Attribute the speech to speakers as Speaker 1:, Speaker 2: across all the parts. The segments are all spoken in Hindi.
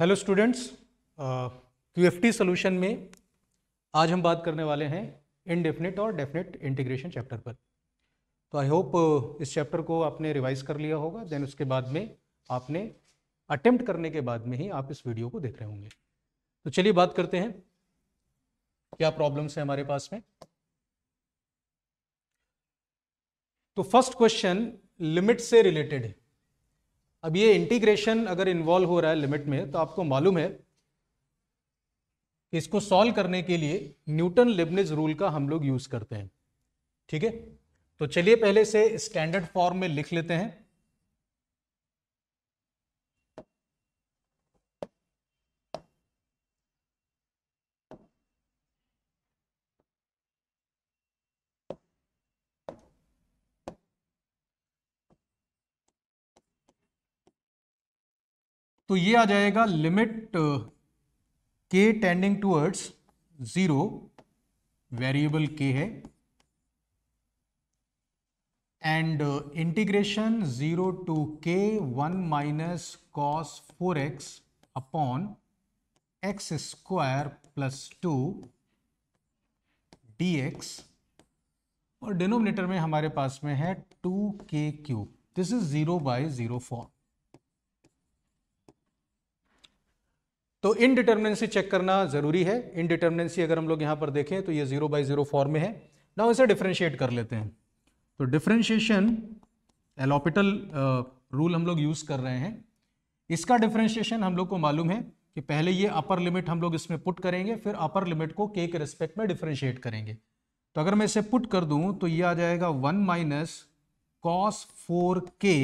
Speaker 1: हेलो स्टूडेंट्स टी सॉल्यूशन में आज हम बात करने वाले हैं इनडेफिनेट और डेफिनेट इंटीग्रेशन चैप्टर पर तो आई होप uh, इस चैप्टर को आपने रिवाइज कर लिया होगा देन उसके बाद में आपने अटेम्प्ट करने के बाद में ही आप इस वीडियो को देख रहे होंगे तो चलिए बात करते हैं क्या प्रॉब्लम्स हैं हमारे पास में तो फर्स्ट क्वेश्चन लिमिट से रिलेटेड है अब ये इंटीग्रेशन अगर इन्वॉल्व हो रहा है लिमिट में तो आपको मालूम है इसको सॉल्व करने के लिए न्यूटन लिबनिज रूल का हम लोग यूज़ करते हैं ठीक है तो चलिए पहले से स्टैंडर्ड फॉर्म में लिख लेते हैं तो ये आ जाएगा लिमिट के टेंडिंग टूवर्ड्स ज़ीरो वेरिएबल के है and integration zero to k one minus cos four x upon x square plus two d x और डिनोमिनेटर में हमारे पास में है टू के cube this is zero by zero four तो इनडिटर्मिनेंसी चेक करना जरूरी है इनडिटर्मिनेंसी अगर हम लोग यहाँ पर देखें तो ये जीरो बाई जीरो फॉर्म में है ना इसे डिफ्रेंशिएट कर लेते हैं तो डिफ्रेंशिएशन एलोपिटल रूल हम लोग यूज़ कर रहे हैं इसका डिफ्रेंशिएशन हम लोग को मालूम है कि पहले ये अपर लिमिट हम लोग इसमें पुट करेंगे फिर अपर लिमिट को के के रिस्पेक्ट में डिफ्रेंशिएट करेंगे तो अगर मैं इसे पुट कर दूं तो ये आ जाएगा one minus cos four k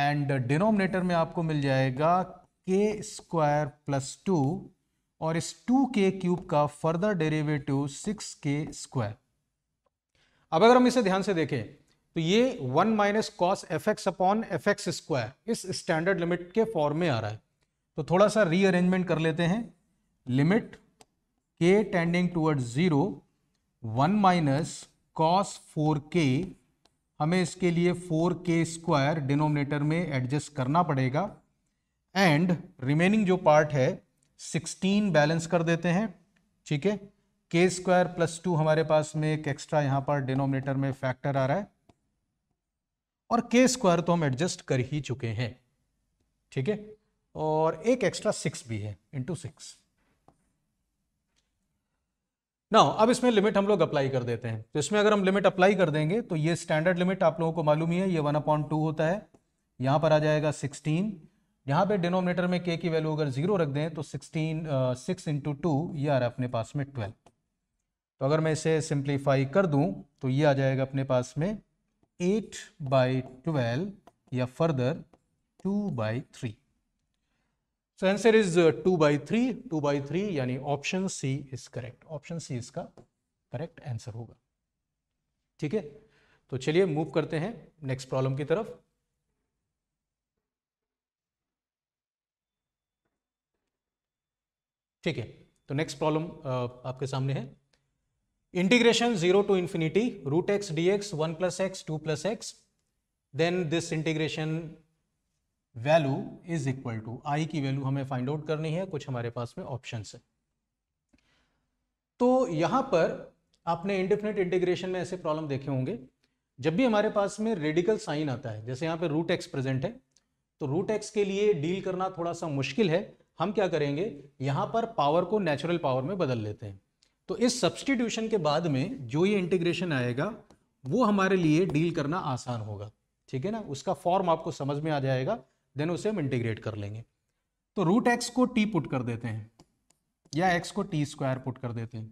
Speaker 1: and denominator में आपको मिल जाएगा के स्क्वायर प्लस टू और इस टू के क्यूब का फर्दर डेरिवेटिव सिक्स के स्क्वायर अब अगर हम इसे ध्यान से देखें तो ये one minus cos f x upon f x square इस स्टैंडर्ड लिमिट के फॉर्म में आ रहा है तो थोड़ा सा रीअरेंजमेंट कर लेते हैं लिमिट के tending toward zero one minus cos four के हमें इसके लिए फोर के स्क्वायर डिनोमिनेटर में एडजस्ट करना पड़ेगा एंड रिमेनिंग जो पार्ट है सिक्सटीन बैलेंस कर देते हैं ठीक है के स्क्वायर प्लस टू हमारे पास में एक एक्स्ट्रा यहां पर डिनोमिनेटर में फैक्टर आ रहा है और के स्क्वायर तो हम एडजस्ट कर ही चुके हैं ठीक है और एक एक्स्ट्रा सिक्स भी है इंटू सिक्स ना अब इसमें लिमिट हम लोग अप्लाई कर देते हैं तो इसमें अगर हम लिमिट अप्लाई कर देंगे तो ये स्टैंडर्ड लिमिट आप लोगों को मालूम ही है ये वन अपॉइंट टू होता है यहां पर आ जाएगा सिक्सटीन यहाँ पे डिनोमिनेटर में के की वैल्यू अगर जीरो रख दें तो सिक्सटीन सिक्स इंटू टू ये आ रहा है अपने पास में ट्वेल्व तो अगर मैं इसे सिंप्लीफाई कर दूं तो ये आ जाएगा अपने पास में एट बाई ट्वेल्व या further two by three so answer is two by three two by three यानी option C is correct option C इसका करेक्ट आंसर होगा ठीक है तो चलिए मूव करते हैं नेक्स्ट प्रॉब्लम की तरफ ठीक है तो नेक्स्ट प्रॉब्लम uh, आपके सामने है integration zero to infinity root x d x one plus x two plus x then this integration value is equal to I की वैल्यू हमें फाइंड आउट करनी है कुछ हमारे पास में ऑप्शन है तो यहां पर आपने इंडिफिनिट इंटीग्रेशन में ऐसे प्रॉब्लम देखे होंगे जब भी हमारे पास में रेडिकल साइन आता है जैसे यहां पर रूट एक्स प्रेजेंट है तो रूट एक्स के लिए डील करना थोड़ा सा मुश्किल है हम क्या करेंगे यहां पर पावर को नेचुरल पावर में बदल लेते हैं तो इस सब्सटीट्यूशन के बाद में जो ये इंटीग्रेशन आएगा वो हमारे लिए डील करना आसान होगा ठीक है ना उसका फॉर्म आपको समझ में आ जाएगा देन उसे हम इंटीग्रेट कर लेंगे तो रूट एक्स को टी पुट कर देते हैं या एक्स को टी स्क्वायर पुट कर देते हैं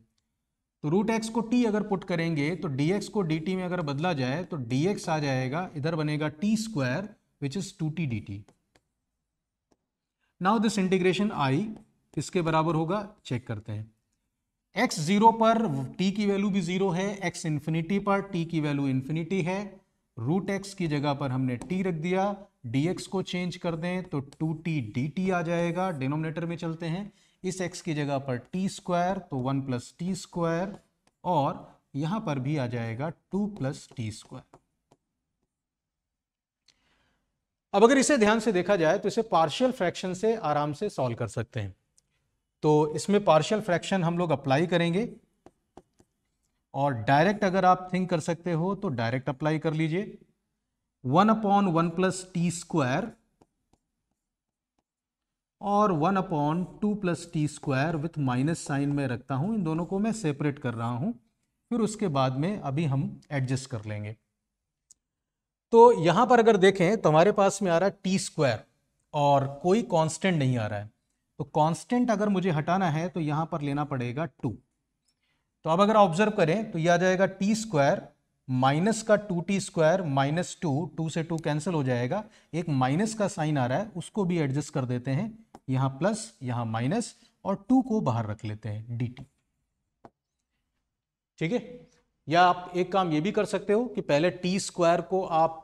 Speaker 1: तो रूट एक्स को टी अगर पुट करेंगे तो डी एक्स को डी टी में अगर बदला जाए तो डी एक्स आ जाएगा इधर बनेगा t square which is two t d t now this integration I किसके बराबर होगा चेक करते हैं एक्स जीरो पर टी की वैल्यू भी जीरो है एक्स इन्फिनिटी पर टी की वैल्यू इन्फिनिटी है रूट एक्स की जगह पर हमने टी रख दिया एक्स को चेंज कर दें तो टू टी डी टी आ जाएगा डिनोमिनेटर में चलते हैं इस एक्स की जगह पर टी स्क्वायर तो वन प्लस टी स्क्वायर और यहाँ पर भी आ जाएगा टू प्लस टी स्क्वायर अब अगर इसे ध्यान से देखा जाए तो इसे पार्शियल फ्रैक्शन से आराम से सॉल्व कर सकते हैं तो इसमें पार्शियल फ्रैक्शन हम लोग अप्लाई करेंगे और डायरेक्ट अगर आप थिंक कर सकते हो तो डायरेक्ट अप्लाई कर लीजिए one upon one plus t square और one upon two plus t square with minus sign में रखता हूं इन दोनों को मैं सेपरेट कर रहा हूं फिर उसके बाद में अभी हम एडजस्ट कर लेंगे तो यहां पर अगर देखें तो हमारे पास में आ रहा है टी स्क्वायर और कोई कांस्टेंट नहीं आ रहा है तो कांस्टेंट अगर मुझे हटाना है तो यहां पर लेना पड़ेगा टू तो अब अगर ऑब्जर्व करें तो यह आ जाएगा टी स्क्वायर माइनस का two t square minus two two से टू कैंसिल हो जाएगा एक माइनस का साइन आ रहा है उसको भी एडजस्ट कर देते हैं यहां प्लस यहां माइनस और टू को बाहर रख लेते हैं डी ठीक है या आप एक काम ये भी कर सकते हो कि पहले टी स्क्वायर को आप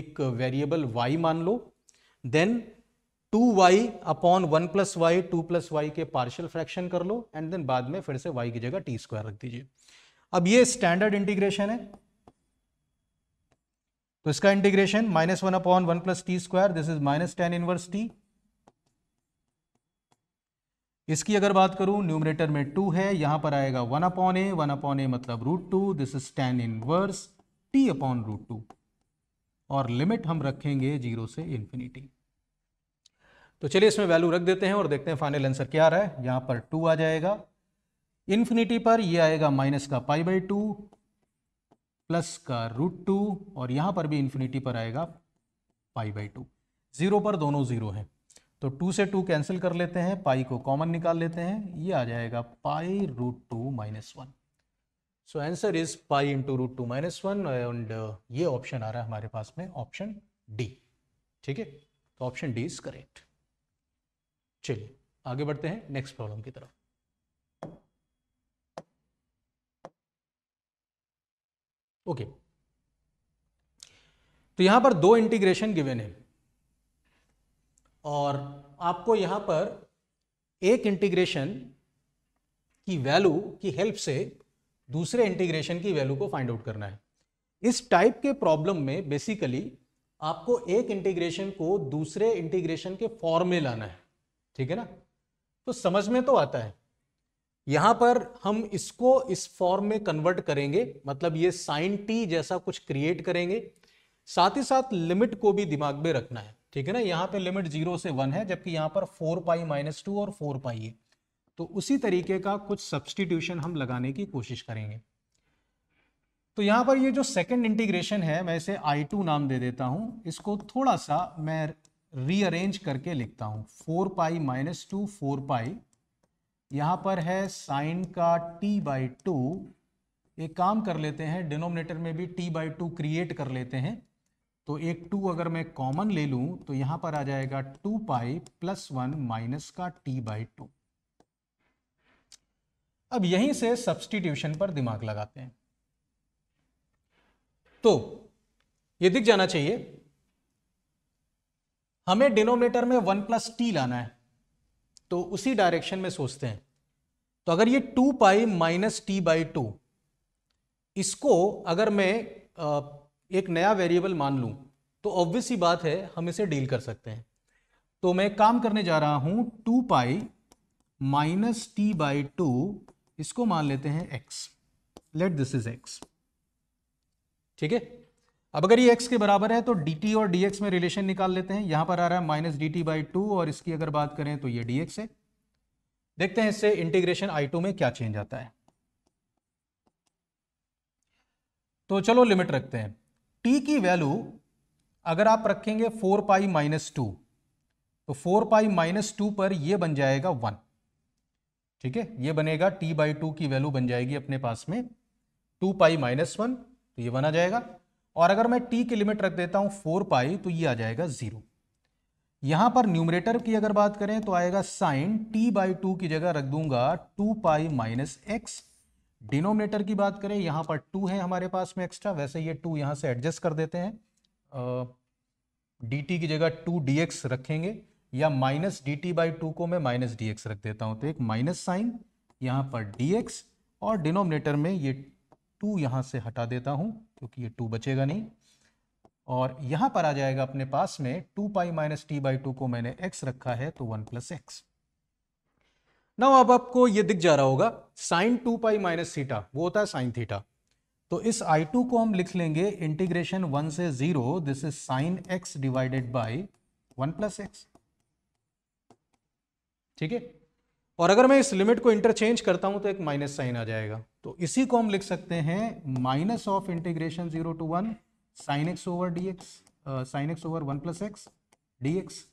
Speaker 1: एक वेरिएबल वाई मान लो then two y upon one plus y two plus y के पार्शियल फ्रैक्शन कर लो एंड देन बाद में फिर से वाई की जगह टी स्क्वायर रख दीजिए अब ये स्टैंडर्ड इंटीग्रेशन है तो इसका integration minus one upon one plus t square this is minus tan inverse t इसकी अगर बात करूं न्यूमरेटर में टू है यहां पर आएगा one upon a one upon a मतलब root two this is tan inverse t upon root two और लिमिट हम रखेंगे जीरो से इंफिनिटी तो चलिए इसमें वैल्यू रख देते हैं और देखते हैं फाइनल आंसर क्या आ रहा है यहां पर टू आ जाएगा इन्फिनिटी पर ये आएगा माइनस का पाई बाई टू प्लस का रूट टू और यहां पर भी इन्फिनिटी पर आएगा पाई बाई टू ज़ीरो पर दोनों ज़ीरो हैं तो टू से टू कैंसिल कर लेते हैं पाई को कॉमन निकाल लेते हैं ये आ जाएगा pi root two minus one so answer is pi into root two minus one and uh, ये ऑप्शन आ रहा है हमारे पास में ऑप्शन डी ठीक है तो ऑप्शन डी इज करेक्ट चलिए आगे बढ़ते हैं नेक्स्ट प्रॉब्लम की तरफ ओके okay. तो यहां पर दो इंटीग्रेशन गिवेन है और आपको यहाँ पर एक इंटीग्रेशन की वैल्यू की हेल्प से दूसरे इंटीग्रेशन की वैल्यू को फाइंड आउट करना है इस टाइप के प्रॉब्लम में बेसिकली आपको एक इंटीग्रेशन को दूसरे इंटीग्रेशन के फॉर्म में लाना है ठीक है ना तो समझ में तो आता है यहाँ पर हम इसको इस फॉर्म में कन्वर्ट करेंगे मतलब ये साइन टी जैसा कुछ क्रिएट करेंगे साथ ही साथ लिमिट को भी दिमाग में रखना है ठीक है ना यहाँ पे लिमिट जीरो से वन है जबकि यहाँ पर फोर पाई माइनस टू और फोर पाई है तो उसी तरीके का कुछ सब्सटीट्यूशन हम लगाने की कोशिश करेंगे तो यहां पर ये जो सेकंड इंटीग्रेशन है मैं इसे आई टू नाम दे देता हूं इसको थोड़ा सा मैं रीअरेंज करके लिखता हूँ four pi minus two four pi यहां पर है साइन का टी बाई टू एक काम कर लेते हैं डिनोमिनेटर में भी टी बाई टू क्रिएट कर लेते हैं तो एक टू अगर मैं कॉमन ले लूं तो यहां पर आ जाएगा two pi plus one minus का टी बाई टू अब यहीं से सब्सटीट्यूशन पर दिमाग लगाते हैं तो ये दिख जाना चाहिए हमें डिनोमिनेटर में वन प्लस टी लाना है तो उसी डायरेक्शन में सोचते हैं तो अगर ये two pi minus t by two इसको अगर मैं आ, एक नया वेरिएबल मान लूँ तो ऑब्वियस ही बात है हम इसे डील कर सकते हैं तो मैं काम करने जा रहा हूँ two pi minus t by two इसको मान लेते हैं x let this is x ठीक है अब अगर ये x के बराबर है तो dt और dx में रिलेशन निकाल लेते हैं यहां पर आ रहा है minus d t by two और इसकी अगर बात करें तो ये dx है देखते हैं इससे इंटीग्रेशन i2 में क्या चेंज आता है तो चलो लिमिट रखते हैं टी की वैल्यू अगर आप रखेंगे फोर पाई माइनस टू तो फोर पाई माइनस टू पर यह बन जाएगा वन ठीक है ये बनेगा टी बाई टू की वैल्यू बन जाएगी अपने पास में टू पाई माइनस वन तो ये बना जाएगा और अगर मैं टी की लिमिट रख देता हूं फोर पाई तो ये आ जाएगा ज़ीरो यहां पर न्यूमरेटर की अगर बात करें तो आएगा साइन टी बाई टू की जगह रख दूंगा two pi minus x denominator की बात करें यहाँ पर टू है हमारे पास में एक्स्ट्रा वैसे ये टू यहाँ से एडजस्ट कर देते हैं डी टी की जगह टू डी एक्स रखेंगे या minus d t by two को मैं माइनस डी एक्स रख देता हूँ तो एक माइनस साइन यहाँ पर डी एक्स और डिनोमिनेटर में ये टू यहाँ से हटा देता हूँ क्योंकि ये टू बचेगा नहीं और यहाँ पर आ जाएगा अपने पास में two pi minus t by two को मैंने एक्स रखा है तो वन प्लस एक्स ना अब आपको ये दिख जा रहा होगा sine two pi minus theta वो होता है साइन थीटा तो इस आई टू को हम लिख लेंगे इंटीग्रेशन वन से zero this is sine x divided by one plus x ठीक है और अगर मैं इस लिमिट को इंटरचेंज करता हूं तो एक माइनस साइन आ जाएगा तो इसी को हम लिख सकते हैं minus of integration zero to one sine x over d sine x over one plus x d x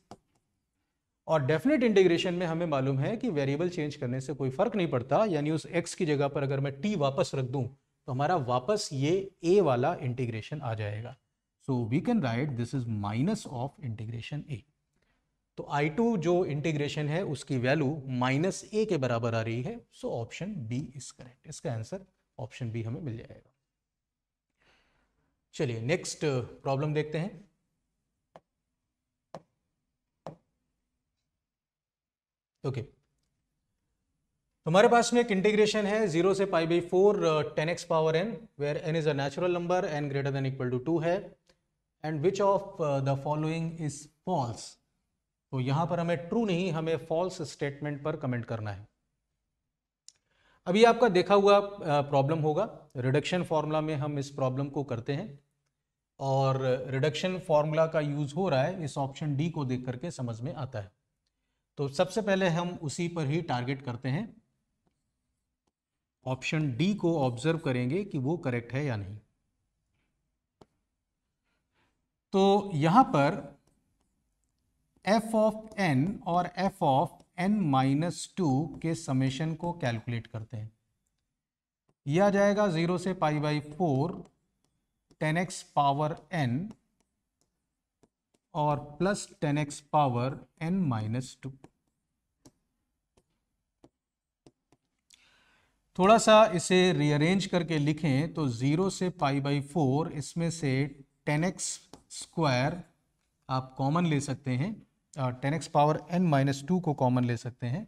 Speaker 1: और डेफिनेट इंटीग्रेशन में हमें मालूम है कि वेरिएबल चेंज करने से कोई फर्क नहीं पड़ता यानी उस एक्स की जगह पर अगर मैं टी वापस रख दूं तो हमारा वापस ये ए वाला इंटीग्रेशन आ जाएगा so we can write this is minus of integration a तो आई टू जो इंटीग्रेशन है उसकी वैल्यू माइनस ए के बराबर आ रही है so option B is correct इसका आंसर ऑप्शन बी हमें मिल जाएगा चलिए नेक्स्ट प्रॉब्लम देखते हैं ओके okay. हमारे पास में एक इंटीग्रेशन है जीरो से pi by four tan x power n where n is a natural number n greater than equal to two है and which of the following is false तो यहां पर हमें ट्रू नहीं हमें फॉल्स स्टेटमेंट पर कमेंट करना है अभी आपका देखा हुआ प्रॉब्लम uh, होगा रिडक्शन फॉर्मूला में हम इस प्रॉब्लम को करते हैं और रिडक्शन फॉर्मूला का यूज़ हो रहा है इस ऑप्शन डी को देख करके समझ में आता है तो सबसे पहले हम उसी पर ही टारगेट करते हैं ऑप्शन डी को ऑब्जर्व करेंगे कि वो करेक्ट है या नहीं तो यहां पर एफ ऑफ एन और F of n minus two के समेशन को कैलकुलेट करते हैं यह आ जाएगा ज़ीरो से pi by four tan x power n और plus tan x power n minus two थोड़ा सा इसे रीअरेंज करके लिखें तो ज़ीरो से पाई बाई फोर इसमें से टेन एक्स स्क्वायर आप कॉमन ले सकते हैं tan x power n minus two को कॉमन ले सकते हैं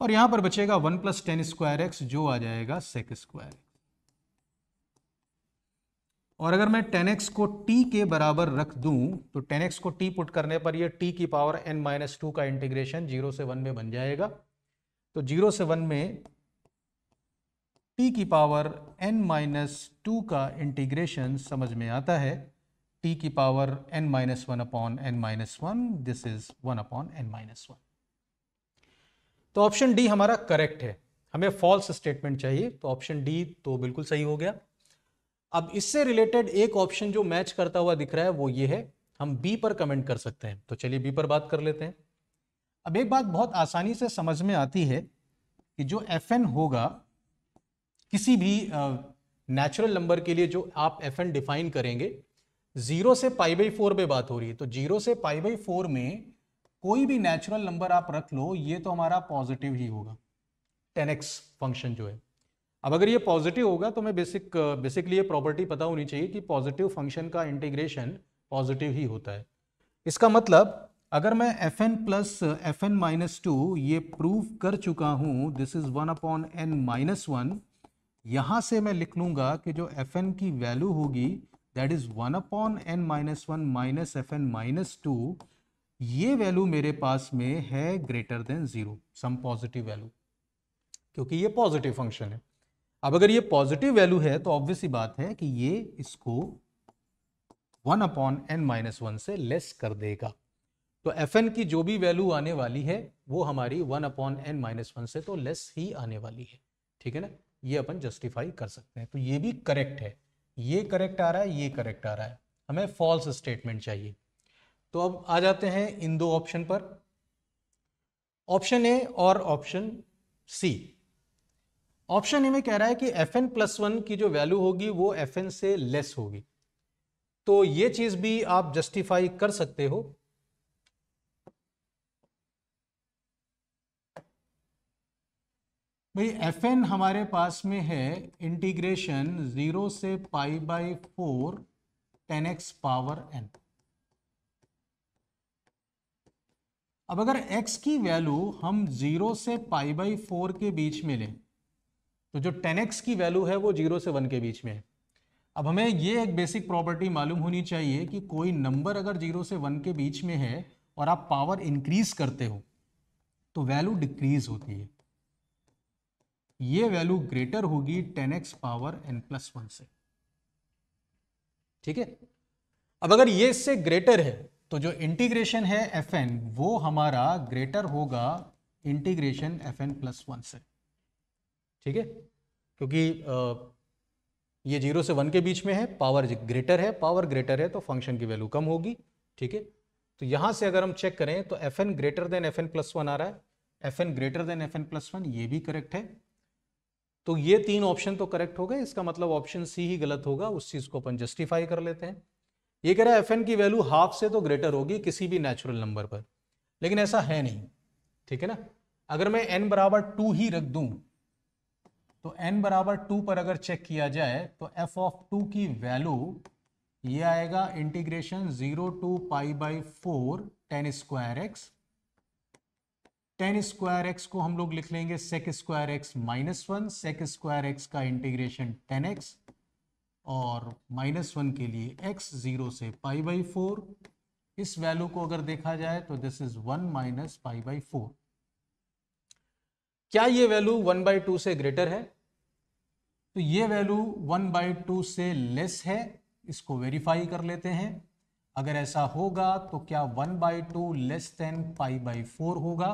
Speaker 1: और यहां पर बचेगा one plus tan square x जो आ जाएगा सेक्स स्क्वायर और अगर मैं टेन एक्स को टी के बराबर रख दूं तो टेन एक्स को टी पुट करने पर ये टी की पावर एन माइनस टू का इंटीग्रेशन जीरो से वन में बन जाएगा तो जीरो से वन में टी की पावर एन माइनस टू का इंटीग्रेशन समझ में आता है टी की power n minus one upon n minus one this is one upon n minus one तो ऑप्शन डी हमारा करेक्ट है हमें फॉल्स स्टेटमेंट चाहिए तो ऑप्शन डी तो बिल्कुल सही हो गया अब इससे रिलेटेड एक ऑप्शन जो मैच करता हुआ दिख रहा है वो ये है हम बी पर कमेंट कर सकते हैं तो चलिए बी पर बात कर लेते हैं अब एक बात बहुत आसानी से समझ में आती है कि जो एफ होगा किसी भी नेचुरल नंबर के लिए जो आप एफ डिफाइन करेंगे जीरो से पाई बाई फोर में बात हो रही है तो जीरो से पाई बाई फोर में कोई भी नेचुरल नंबर आप रख लो ये तो हमारा पॉजिटिव ही होगा टेन एक्स फंक्शन जो है अब अगर ये पॉजिटिव होगा तो मैं बेसिक बेसिकली ये प्रॉपर्टी पता होनी चाहिए कि पॉजिटिव फंक्शन का इंटीग्रेशन पॉजिटिव ही होता है इसका मतलब अगर मैं f n plus f n minus two ये प्रूव कर चुका हूँ this is one upon n minus one यहाँ से मैं लिख लूँगा कि जो एफ एन की वैल्यू होगी that is one upon n minus one minus f n minus two ये वैल्यू मेरे पास में है greater than zero some positive value क्योंकि ये पॉजिटिव फंक्शन है अब अगर ये पॉजिटिव वैल्यू है तो ऑब्वियस ही बात है कि ये इसको one upon n minus one से लेस कर देगा तो एफ एन की जो भी वैल्यू आने वाली है वो हमारी one upon n minus one से तो लेस ही आने वाली है ठीक है ना ये अपन जस्टिफाई कर सकते हैं तो ये भी करेक्ट है ये करेक्ट आ रहा है ये करेक्ट आ रहा है हमें फॉल्स स्टेटमेंट चाहिए तो अब आ जाते हैं इन दो ऑप्शन पर ऑप्शन ए और ऑप्शन सी ऑप्शन ए में कह रहा है कि एफ एन प्लस वन की जो वैल्यू होगी वो एफ एन से लेस होगी तो ये चीज भी आप जस्टिफाई कर सकते हो भाई एफ एन हमारे पास में है इंटीग्रेशन जीरो से pi by four tan x power n अब अगर x की वैल्यू हम जीरो से पाई बाई फोर के बीच में लें तो जो एक्स की वैल्यू है वो जीरो से वन के बीच में है अब हमें ये एक बेसिक प्रॉपर्टी मालूम होनी चाहिए कि कोई नंबर अगर जीरो से वन के बीच में है और आप पावर इंक्रीज करते हो तो वैल्यू डिक्रीज होती है ये वैल्यू ग्रेटर होगी x power n plus one से ठीक है अब अगर ये इससे ग्रेटर है तो जो इंटीग्रेशन है एफ एन वो हमारा ग्रेटर होगा integration f n plus one से ठीक है क्योंकि ये जीरो से वन के बीच में है पावर ग्रेटर है पावर ग्रेटर है तो फंक्शन की वैल्यू कम होगी ठीक है तो यहाँ से अगर हम चेक करें तो f n greater than f n plus one आ रहा है f n greater than f n plus one ये भी करेक्ट है तो ये तीन ऑप्शन तो करेक्ट हो गए इसका मतलब ऑप्शन सी ही गलत होगा उस चीज़ को अपन जस्टिफाई कर लेते हैं ये कह रहा है एफ एन की वैल्यू हाफ से तो ग्रेटर होगी किसी भी नेचुरल नंबर पर लेकिन ऐसा है नहीं ठीक है ना अगर मैं एन बराबर टू ही रख दूँ तो n बराबर टू पर अगर चेक किया जाए तो f ऑफ टू की वैल्यू ये आएगा integration zero to pi by four tan square x tan square x को हम लोग लिख लेंगे sec square x minus one sec square x का इंटीग्रेशन टेन एक्स और माइनस वन के लिए एक्स जीरो से पाई बाई फोर इस वैल्यू को अगर देखा जाए तो this is one minus pi by four क्या ये वैल्यू वन बाई टू से ग्रेटर है तो ये वैल्यू वन बाई टू से लेस है इसको वेरीफाई कर लेते हैं अगर ऐसा होगा तो क्या one by two less than pi by four होगा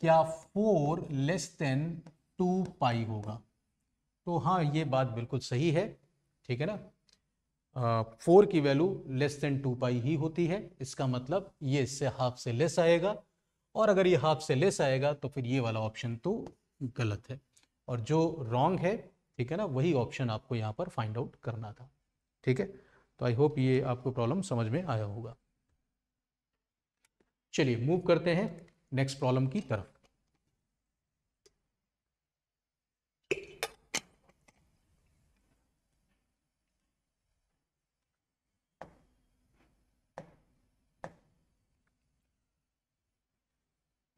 Speaker 1: क्या four less than two pi होगा तो हाँ ये बात बिल्कुल सही है ठीक है ना फोर की value less than two pi ही होती है इसका मतलब ये इससे हाफ से लेस आएगा और अगर ये हाफ से लेस आएगा तो फिर ये वाला ऑप्शन तो गलत है और जो रॉन्ग है ठीक है ना वही ऑप्शन आपको यहाँ पर फाइंड आउट करना था ठीक है तो आई होप ये आपको प्रॉब्लम समझ में आया होगा चलिए मूव करते हैं नेक्स्ट प्रॉब्लम की तरफ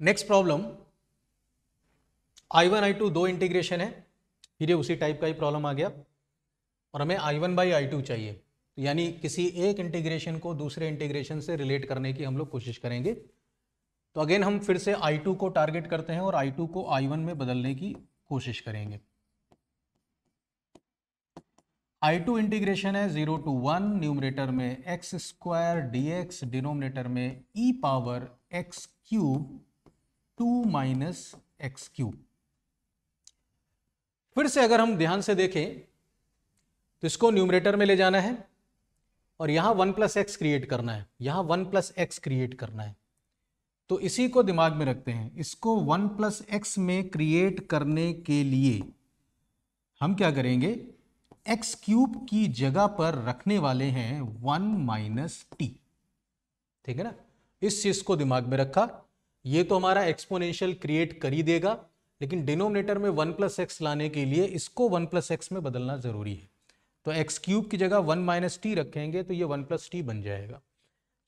Speaker 1: next problem I one I two दो इंटीग्रेशन है फिर ये उसी टाइप का ही प्रॉब्लम आ गया और हमें I one by I two चाहिए तो यानी किसी एक इंटीग्रेशन को दूसरे इंटीग्रेशन से रिलेट करने की हम लोग कोशिश करेंगे तो अगेन हम फिर से आई टू को टारगेट करते हैं और आई टू को आई वन में बदलने की कोशिश करेंगे आई टू इंटीग्रेशन है जीरो टू वन न्यूमरेटर में x square d x denominator में e power x cube two minus x cube फिर से अगर हम ध्यान से देखें तो इसको न्यूमरेटर में ले जाना है और यहां वन प्लस एक्स क्रिएट करना है यहां वन प्लस एक्स क्रिएट करना है तो इसी को दिमाग में रखते हैं इसको वन प्लस एक्स में क्रिएट करने के लिए हम क्या करेंगे एक्स क्यूब की जगह पर रखने वाले हैं वन माइनस टी ठीक है ना इस चीज को दिमाग में रखा ये तो हमारा एक्सपोनेंशियल क्रिएट कर ही देगा लेकिन डिनोमिनेटर में वन प्लस एक्स लाने के लिए इसको वन प्लस एक्स में बदलना ज़रूरी है तो एक्स क्यूब की जगह वन माइनस टी रखेंगे तो ये वन प्लस टी बन जाएगा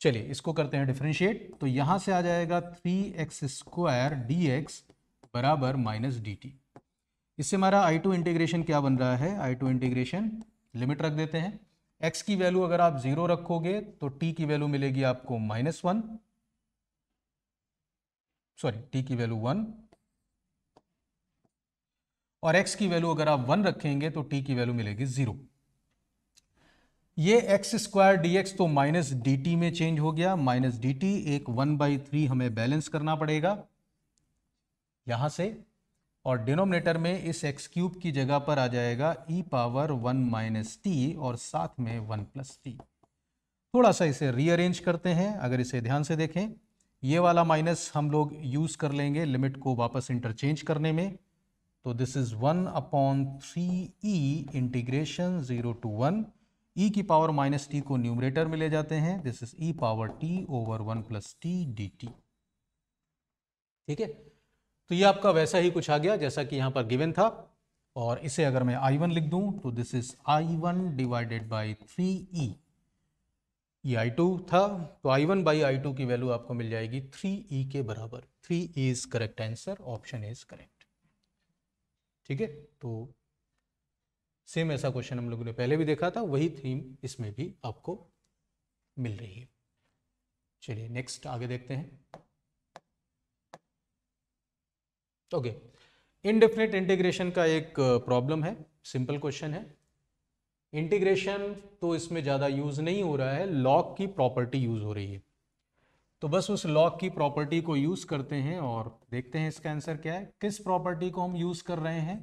Speaker 1: चलिए इसको करते हैं डिफ्रेंशिएट तो यहां से आ जाएगा three x square d x बराबर माइनस डी टी इससे हमारा आई टू इंटीग्रेशन क्या बन रहा है आई टू इंटीग्रेशन लिमिट रख देते हैं एक्स की वैल्यू अगर आप ज़ीरो रखोगे तो टी की वैल्यू मिलेगी आपको माइनस वन सॉरी टी की वैल्यू वन और एक्स की वैल्यू अगर आप वन रखेंगे तो टी की वैल्यू मिलेगी जीरो ये एक्स स्क्वायर डी एक्स तो माइनस डी टी में चेंज हो गया माइनस डी टी एक वन बाई थ्री हमें बैलेंस करना पड़ेगा यहां से और डिनोमिनेटर में इस एक्स क्यूब की जगह पर आ जाएगा e power one minus t और साथ में वन प्लस टी थोड़ा सा इसे रीअरेंज करते हैं अगर इसे ध्यान से देखें ये वाला माइनस हम लोग यूज़ कर लेंगे लिमिट को वापस इंटरचेंज करने में तो this is one upon three e integration zero to one e की पावर माइनस टी को न्यूमरेटर में ले जाते हैं this is e power t over one plus t d t ठीक है तो ये आपका वैसा ही कुछ आ गया जैसा कि यहां पर गिवन था और इसे अगर मैं आई वन लिख दूं तो this is I one divided by three e ये आई टू था तो I one by I two की वैल्यू आपको मिल जाएगी थ्री ई e के बराबर three is correct answer option is correct ठीक है तो सेम ऐसा क्वेश्चन हम लोगों ने पहले भी देखा था वही थीम इसमें भी आपको मिल रही है चलिए नेक्स्ट आगे देखते हैं ओके इनडेफिनेट इंटीग्रेशन का एक प्रॉब्लम है सिंपल क्वेश्चन है इंटीग्रेशन तो इसमें ज़्यादा यूज़ नहीं हो रहा है लॉक की प्रॉपर्टी यूज़ हो रही है तो बस उस लॉक की प्रॉपर्टी को यूज़ करते हैं और देखते हैं इसका आंसर क्या है किस प्रॉपर्टी को हम यूज़ कर रहे हैं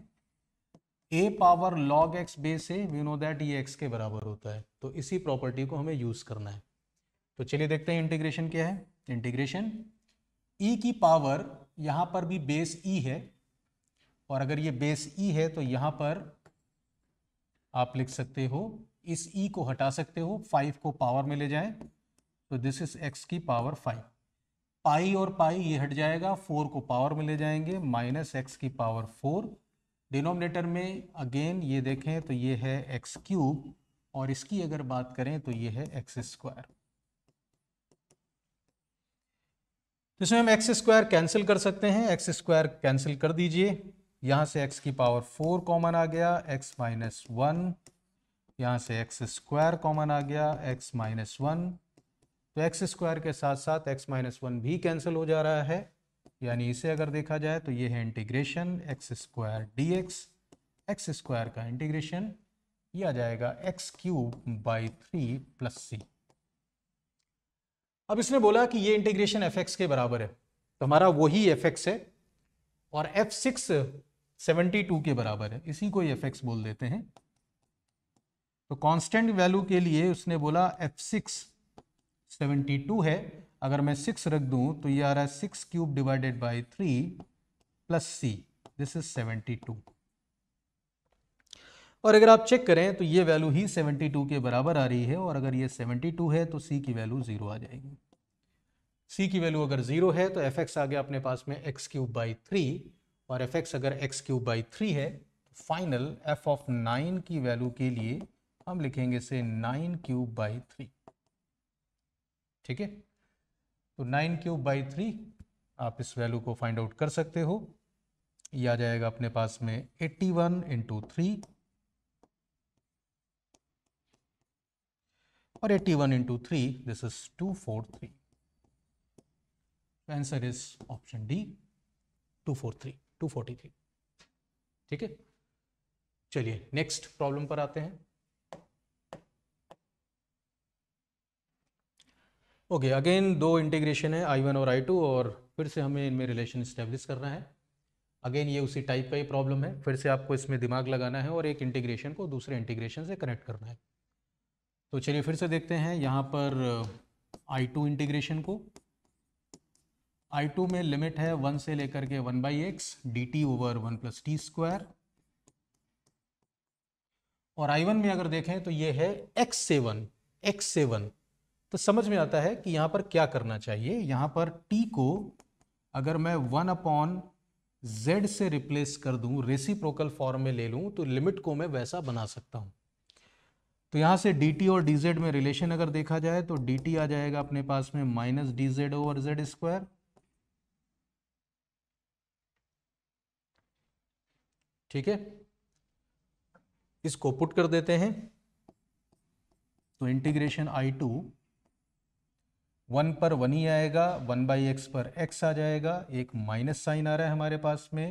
Speaker 1: a power log x base है वी नो दैट ये एक्स के बराबर होता है तो इसी प्रॉपर्टी को हमें यूज़ करना है तो चलिए देखते हैं इंटीग्रेशन क्या है इंटीग्रेशन ई e की पावर यहाँ पर भी बेस ई e है और अगर ये बेस ई e है तो यहाँ पर आप लिख सकते हो इस ई e को हटा सकते हो फाइव को पावर में ले जाए तो दिस इज एक्स की पावर फाइव पाई और पाई ये हट जाएगा फोर को पावर में ले जाएंगे माइनस एक्स की पावर फोर डिनोमिनेटर में अगेन ये देखें तो ये है एक्स क्यूब और इसकी अगर बात करें तो ये है एक्स स्क्वायर तो इसमें हम एक्स स्क्वायर कैंसिल कर सकते हैं एक्स स्क्वायर कैंसिल कर दीजिए यहां से x की पावर फोर कॉमन आ गया x माइनस वन यहां से एक्स स्क्वायर कॉमन आ गया x माइनस वन तो एक्स स्क्वायर के साथ साथ x माइनस वन भी कैंसिल हो जा रहा है यानी इसे अगर देखा जाए तो ये है integration x square d x x square का इंटीग्रेशन ये आ जाएगा x cube by three plus सी अब इसने बोला कि ये इंटीग्रेशन एफ एक्स के बराबर है तो हमारा वही एफ एक्स है और एफ सिक्स सेवेंटी टू के बराबर है इसी को एफ एक्स बोल देते हैं तो कांस्टेंट वैल्यू के लिए उसने बोला एफ सिक्स सेवेंटी टू है अगर मैं सिक्स रख दूं तो ये आ रहा है six cube divided by three plus c this is seventy two और अगर आप चेक करें तो ये वैल्यू ही सेवेंटी टू के बराबर आ रही है और अगर ये सेवेंटी टू है तो सी की वैल्यू ज़ीरो आ जाएगी सी की वैल्यू अगर जीरो है तो एफ एक्स आ गया अपने पास में एक्स क्यूब बाई थ्री और एफ एक्स अगर एक्स क्यूब बाई थ्री है तो फाइनल एफ ऑफ नाइन की वैल्यू के लिए हम लिखेंगे से नाइन क्यूब बाई थ्री ठीक है तो नाइन क्यूब बाई थ्री आप इस वैल्यू को फाइंड आउट कर सकते हो ये आ जाएगा अपने पास में एट्टी वन इंटू थ्री और eighty one into three this is two four three d two four three to 243 243 ठीक है चलिए नेक्स्ट प्रॉब्लम पर आते हैं ओके okay, अगेन दो इंटीग्रेशन है आई वन और आई टू और फिर से हमें इनमें रिलेशन स्टेब्लिश करना है अगेन ये उसी टाइप का ही प्रॉब्लम है फिर से आपको इसमें दिमाग लगाना है और एक इंटीग्रेशन को दूसरे इंटीग्रेशन से कनेक्ट करना है तो चलिए फिर से देखते हैं यहाँ पर आई टू इंटीग्रेशन को आई टू में लिमिट है वन से लेकर के one by x d t over one plus t square और आई वन में अगर देखें तो ये है एक्स से वन एक्स से वन तो समझ में आता है कि यहां पर क्या करना चाहिए यहां पर टी को अगर मैं वन अपॉन जेड से रिप्लेस कर दूं रेसिप्रोकल फॉर्म में ले लूं तो लिमिट को मैं वैसा बना सकता हूं तो यहां से डी टी और डी जेड में रिलेशन अगर देखा जाए तो डी टी आ जाएगा अपने पास में minus d z over z square ठीक है इसको पुट कर देते हैं तो इंटीग्रेशन आई टू वन पर वन ही आएगा वन बाई एक्स पर एक्स आ जाएगा एक माइनस साइन आ रहा है हमारे पास में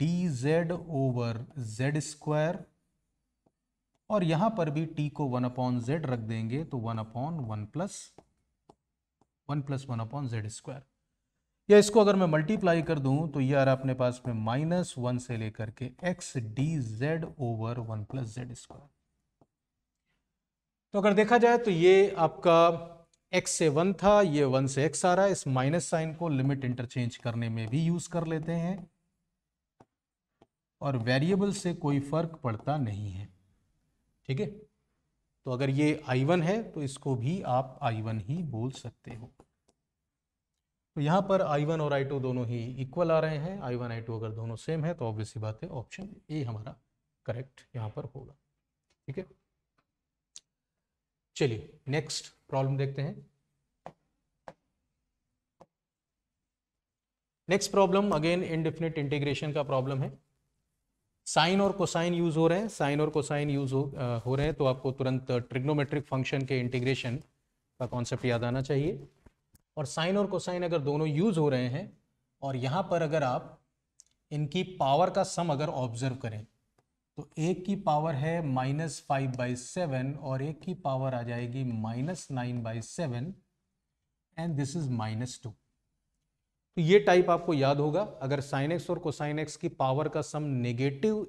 Speaker 1: d z over z square और यहां पर भी t को वन अपॉन जेड रख देंगे तो one upon one plus one plus one upon z square या इसको अगर मैं मल्टीप्लाई कर दूं तो ये आ रहा अपने पास में माइनस वन से लेकर के x d z over one plus z square तो अगर देखा जाए तो ये आपका एक्स से वन था ये वन से एक्स आ रहा है इस माइनस साइन को लिमिट इंटरचेंज करने में भी यूज कर लेते हैं और वेरिएबल से कोई फर्क पड़ता नहीं है ठीक है तो अगर ये वन है तो इसको भी आप वन ही बोल सकते हो तो यहाँ पर I1 और I2 दोनों ही इक्वल आ रहे हैं I1 I2 अगर दोनों सेम है तो ऑब्वियसली बात है ऑप्शन ए हमारा करेक्ट यहाँ पर होगा ठीक है चलिए नेक्स्ट प्रॉब्लम देखते हैं next problem again indefinite integration का प्रॉब्लम है साइन और कोसाइन यूज हो रहे हैं साइन और कोसाइन यूज हो, हो रहे हैं तो आपको तुरंत ट्रिग्नोमेट्रिक फंक्शन के इंटीग्रेशन का कॉन्सेप्ट याद आना चाहिए और साइन और कोसाइन अगर दोनों यूज़ हो रहे हैं और यहाँ पर अगर आप इनकी पावर का सम अगर ऑब्जर्व करें तो एक की पावर है माइनस फाइव बाई सेवन और एक की पावर आ जाएगी minus nine by seven and this is minus two तो ये टाइप आपको याद होगा अगर साइन एक्स और कोसाइन एक्स की पावर का सम नेगेटिव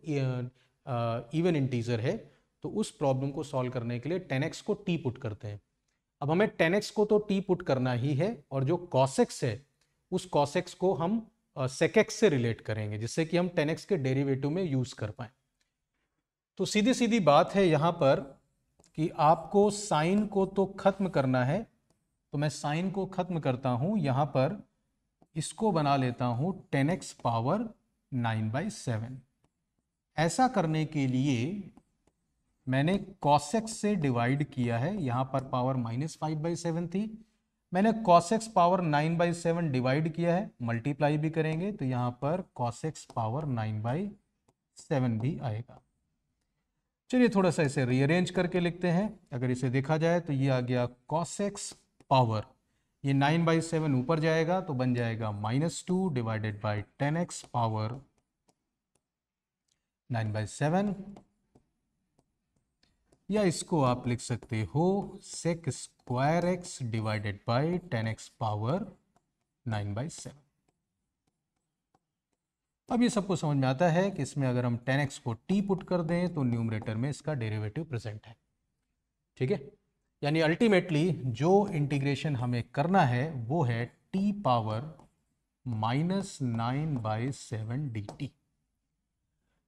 Speaker 1: इवन इंटीजर है तो उस प्रॉब्लम को सॉल्व करने के लिए टेन एक्स को टी पुट करते हैं अब हमें टेन को तो टी पुट करना ही है और जो कॉसेक्स है उस कॉसेक्स को हम सेकेक्स से रिलेट करेंगे जिससे कि हम टेन के डेरिवेटिव में यूज कर पाए तो सीधी सीधी बात है यहाँ पर कि आपको साइन को तो खत्म करना है तो मैं साइन को खत्म करता हूँ यहाँ पर इसको बना लेता हूँ tan x power nine by seven ऐसा करने के लिए मैंने कॉसेक्स से डिवाइड किया है यहाँ पर power minus five by seven थी मैंने cos x power nine by seven divide किया है मल्टीप्लाई भी करेंगे तो यहाँ पर cos x power nine by seven भी आएगा चलिए थोड़ा सा इसे रीअरेंज करके लिखते हैं अगर इसे देखा जाए तो ये आ गया कॉसेक्स पावर ये नाइन बाई सेवन ऊपर जाएगा तो बन जाएगा minus two divided by tan x power nine by seven या इसको आप लिख सकते हो sec square x divided by tan x power nine by seven अब ये सबको समझ में आता है कि इसमें अगर हम टेन एक्स को टी पुट कर दें तो न्यूमरेटर में इसका डेरिवेटिव प्रेजेंट है ठीक है यानी अल्टीमेटली जो इंटीग्रेशन हमें करना है वो है t power minus nine by seven d t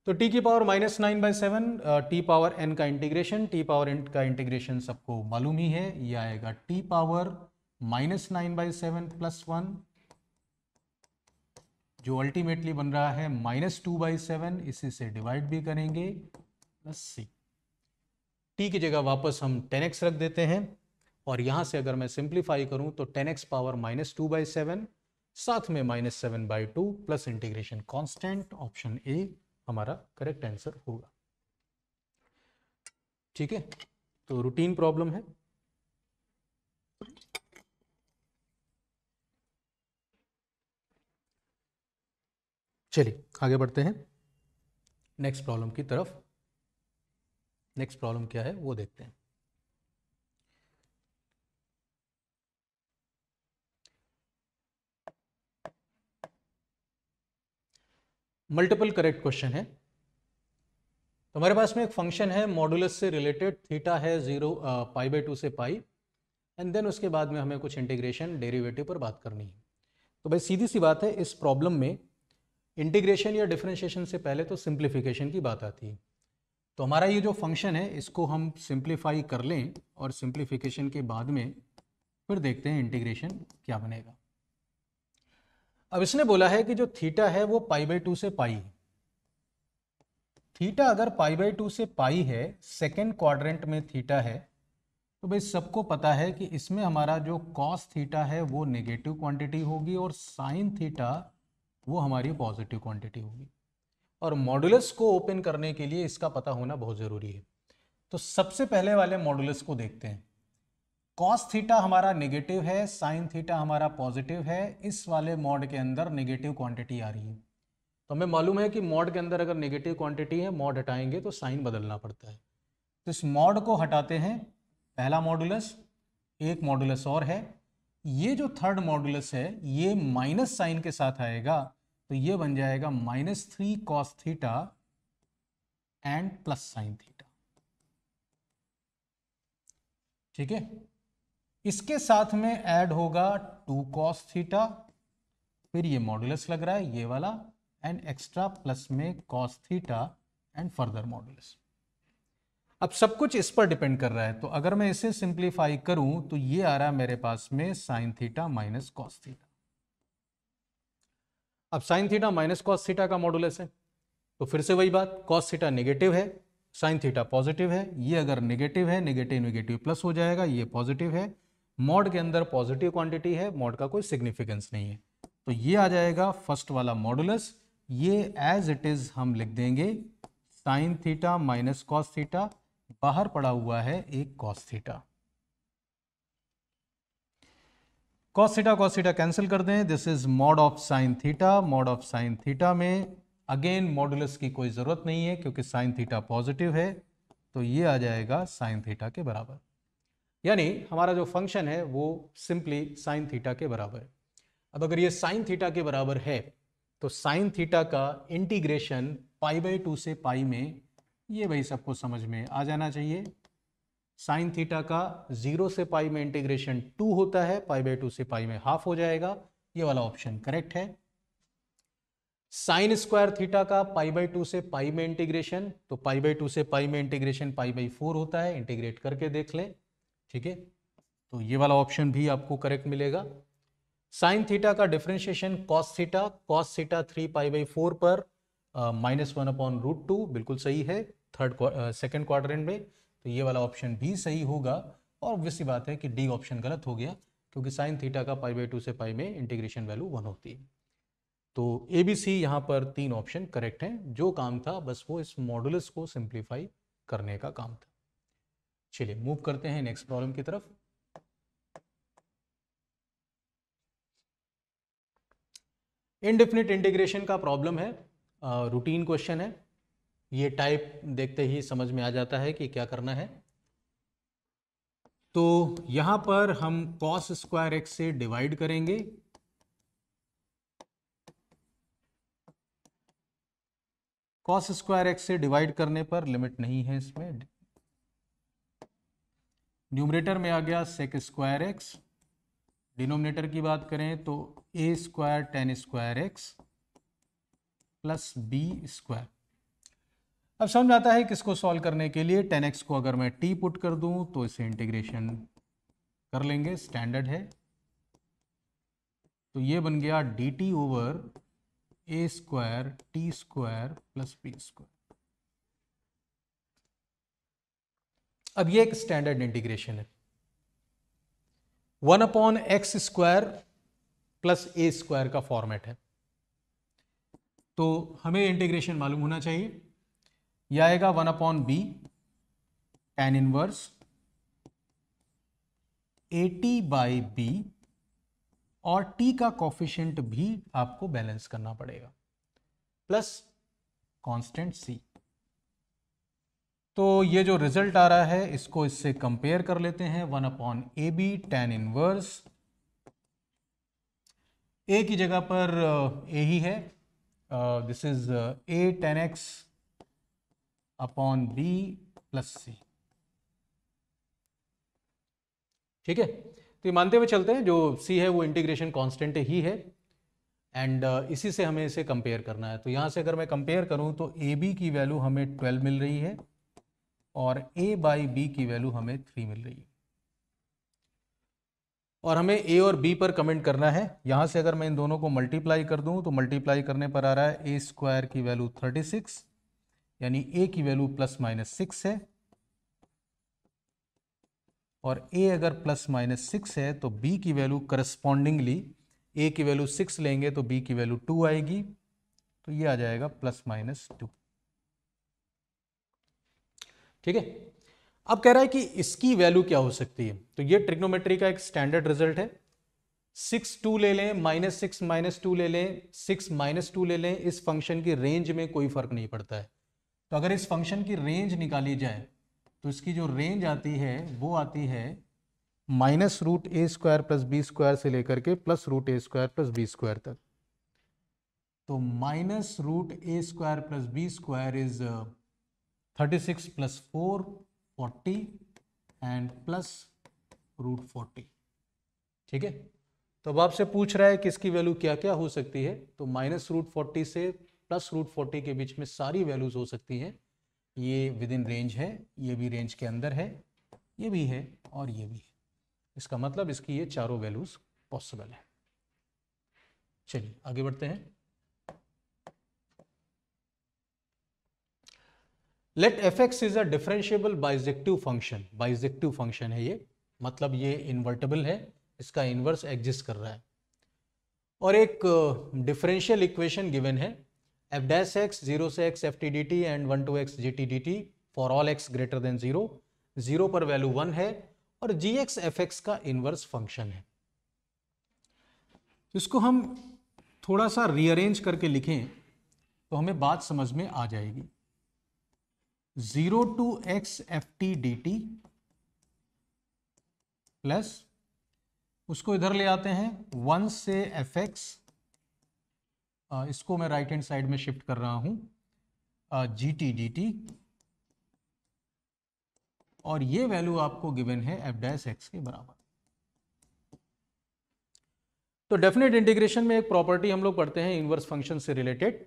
Speaker 1: तो टी की power minus nine by seven t power n का इंटीग्रेशन टी पावर एन का इंटीग्रेशन सबको मालूम ही है ये आएगा t power minus nine by seven plus one जो अल्टीमेटली बन रहा है माइनस टू बाई सेवन इसी से डिवाइड भी करेंगे प्लस सी टी की जगह वापस हम टेन एक्स रख देते हैं और यहां से अगर मैं सिंप्लीफाई करूं तो tan x power minus two by seven साथ में minus seven by two plus integration constant option a हमारा करेक्ट आंसर होगा ठीक है तो रूटीन प्रॉब्लम है चलिए आगे बढ़ते हैं नेक्स्ट प्रॉब्लम की तरफ नेक्स्ट प्रॉब्लम क्या है वो देखते हैं मल्टीपल करेक्ट क्वेश्चन है तो हमारे पास में एक फंक्शन है मॉडुलस से रिलेटेड थीटा है जीरो पाई बाई टू से पाई एंड देन उसके बाद में हमें कुछ इंटीग्रेशन डेरिवेटिव पर बात करनी है तो भाई सीधी सी बात है इस प्रॉब्लम में इंटीग्रेशन या डिफ्रेंशिएशन से पहले तो सिंप्लीफिकेशन की बात आती है तो हमारा ये जो फंक्शन है इसको हम सिंप्लीफाई कर लें और सिंप्लीफिकेशन के बाद में फिर देखते हैं इंटीग्रेशन क्या बनेगा अब इसने बोला है कि जो थीटा है वो पाई बाई टू से पाई है थीटा अगर पाई बाई टू से पाई है सेकेंड क्वाड्रेंट में थीटा है तो भाई सबको पता है कि इसमें हमारा जो कॉस थीटा है वो नेगेटिव क्वांटिटी होगी और साइन थीटा वो हमारी पॉजिटिव क्वांटिटी होगी और मॉडुलस को ओपन करने के लिए इसका पता होना बहुत ज़रूरी है तो सबसे पहले वाले मॉडुलस को देखते हैं कॉस थीटा हमारा नेगेटिव है साइन थीटा हमारा पॉजिटिव है इस वाले मॉड के अंदर नेगेटिव क्वांटिटी आ रही है तो हमें मालूम है कि मॉड के अंदर अगर नेगेटिव क्वांटिटी है मॉड हटाएंगे तो साइन बदलना पड़ता है तो इस मॉड को हटाते हैं पहला मॉडुलस एक मॉडुलस और है ये जो थर्ड मॉडुलस है ये माइनस साइन के साथ आएगा तो ये बन जाएगा minus three cos theta and plus sine theta ठीक है इसके साथ में ऐड होगा टू कॉस थीटा फिर ये मॉडुलस लग रहा है ये वाला एंड एक्स्ट्रा प्लस में cos theta and further modulus अब सब कुछ इस पर डिपेंड कर रहा है तो अगर मैं इसे सिंप्लीफाई करूं तो ये आ रहा है मेरे पास में sine theta minus cos theta अब sine theta minus cos theta का मॉडुलस है तो फिर से वही बात कॉस थीटा नेगेटिव है साइन थीटा पॉजिटिव है ये अगर नेगेटिव है नेगेटिव नेगेटिव प्लस हो जाएगा ये पॉजिटिव है मॉड के अंदर पॉजिटिव क्वांटिटी है मॉड का कोई सिग्निफिकेंस नहीं है तो ये आ जाएगा फर्स्ट वाला मॉडुलस ये एज इट इज हम लिख देंगे sine theta minus cos theta बाहर पड़ा हुआ है एक cos theta cos theta cos theta cancel कर दें this is mod of sine theta mod of sine theta में अगेन मॉडुलस की कोई ज़रूरत नहीं है क्योंकि साइन थीटा पॉजिटिव है तो ये आ जाएगा साइन थीटा के बराबर यानी हमारा जो फंक्शन है वो सिंपली साइन थीटा के बराबर है अब अगर ये साइन थीटा के बराबर है तो साइन थीटा का इंटीग्रेशन पाई बाई टू से पाई में ये भाई सबको समझ में आ जाना चाहिए साइन थीटा का जीरो से पाई में इंटीग्रेशन टू होता है पाई बाई टू से पाई में हाफ हो जाएगा ये वाला ऑप्शन करेक्ट है साइन स्क्वायर थीटा का पाई बाई टू से पाई में इंटीग्रेशन तो पाई बाई टू से पाई में इंटीग्रेशन पाई बाई फोर होता है इंटीग्रेट करके देख लें ठीक है तो ये वाला ऑप्शन भी आपको करेक्ट मिलेगा साइन थीटा का differentiation cos theta cos theta three pi by four पर minus one upon root two बिल्कुल सही है थर्ड सेकेंड क्वार्टर में तो ये वाला ऑप्शन भी सही होगा और ऑब्वियसली बात है कि डी ऑप्शन गलत हो गया क्योंकि साइन थीटा का पाई बाई टू से पाई में इंटीग्रेशन वैल्यू वन होती है तो ए बी सी यहाँ पर तीन ऑप्शन करेक्ट हैं जो काम था बस वो इस मॉडुलस को सिंप्लीफाई करने का काम था चलिए मूव करते हैं नेक्स्ट प्रॉब्लम की तरफ इनडिफिनिट इंटीग्रेशन का प्रॉब्लम है रूटीन क्वेश्चन है ये टाइप देखते ही समझ में आ जाता है कि क्या करना है तो यहां पर हम कॉस स्क्वायर एक्स से डिवाइड करेंगे कॉस स्क्वायर एक्स से डिवाइड करने पर लिमिट नहीं है इसमें न्यूमरेटर में आ गया सेक स्क्वायर एक्स डिनोमिनेटर की बात करें तो a square tan square x plus b square अब समझ आता है किसको सॉल्व करने के लिए टेन एक्स को अगर मैं टी पुट कर दूं तो इसे इंटीग्रेशन कर लेंगे स्टैंडर्ड है तो ये बन गया d t over a square t square plus b square अब ये एक स्टैंडर्ड इंटीग्रेशन है one upon x square plus a square का फॉर्मेट है तो हमें इंटीग्रेशन मालूम होना चाहिए यह आएगा one upon b tan inverse a t by b और टी का कॉफिशेंट भी आपको बैलेंस करना पड़ेगा प्लस कांस्टेंट सी तो ये जो रिजल्ट आ रहा है इसको इससे कंपेयर कर लेते हैं one upon a b tan inverse a की जगह पर ए ही है this is a tan x upon b plus सी ठीक है तो ये मानते हुए चलते हैं जो सी है वो इंटीग्रेशन कांस्टेंट ही है एंड uh, इसी से हमें इसे कंपेयर करना है तो यहां से अगर मैं कंपेयर करूं तो ए बी की वैल्यू हमें 12 मिल रही है और ए बाई बी की वैल्यू हमें थ्री मिल रही है और हमें ए और बी पर कमेंट करना है यहां से अगर मैं इन दोनों को मल्टीप्लाई कर दूं तो मल्टीप्लाई करने पर आ रहा है ए स्क्वायर की वैल्यू थर्टी सिक्स यानी ए की वैल्यू प्लस माइनस सिक्स है और ए अगर प्लस माइनस सिक्स है तो बी की वैल्यू करस्पॉन्डिंगली ए की वैल्यू सिक्स लेंगे तो बी की वैल्यू टू आएगी तो ये आ जाएगा प्लस माइनस टू ठीक है अब कह रहा है कि इसकी वैल्यू क्या हो सकती है तो ये ट्रिग्नोमेट्री का एक स्टैंडर्ड रिजल्ट है सिक्स टू ले लें माइनस सिक्स माइनस टू ले लें सिक्स माइनस टू ले लें इस फंक्शन की रेंज में कोई फर्क नहीं पड़ता है तो अगर इस फंक्शन की रेंज निकाली जाए तो इसकी जो रेंज आती है वो आती है minus root a square plus b square से लेकर के plus root a square plus b square तक तो minus root a square plus b square is 36 plus 4 40 and plus root forty ठीक है तो अब आपसे पूछ रहा है कि इसकी वैल्यू क्या क्या हो सकती है तो माइनस रूट फोर्टी से प्लस रूट फोर्टी के बीच में सारी वैल्यूज हो सकती है ये विद इन रेंज है ये भी रेंज के अंदर है ये भी है और ये भी है इसका मतलब इसकी ये चारों वैल्यूज पॉसिबल है चलिए आगे बढ़ते हैं let f x is a differentiable bijective function bijective function है ये मतलब ये इन्वर्टेबल है इसका इन्वर्स एग्जिस्ट कर रहा है और एक डिफरेंशियल इक्वेशन गिवन है एफ डैस एक्स जीरो से x f t d t and one to x g t d t for all x greater than zero zero पर वैल्यू वन है और जी एक्स एफ एक्स का इन्वर्स फंक्शन है इसको हम थोड़ा सा रीअरेंज करके लिखें तो हमें बात समझ में आ जाएगी zero to x f t d t plus उसको इधर ले आते हैं वन से एफ एक्स इसको मैं राइट हैंड साइड में शिफ्ट कर रहा हूं जी टी डी टी और ये वैल्यू आपको गिवन है एफ डैश एक्स के बराबर तो डेफिनेट इंटीग्रेशन में एक प्रॉपर्टी हम लोग पढ़ते हैं इनवर्स फंक्शन से रिलेटेड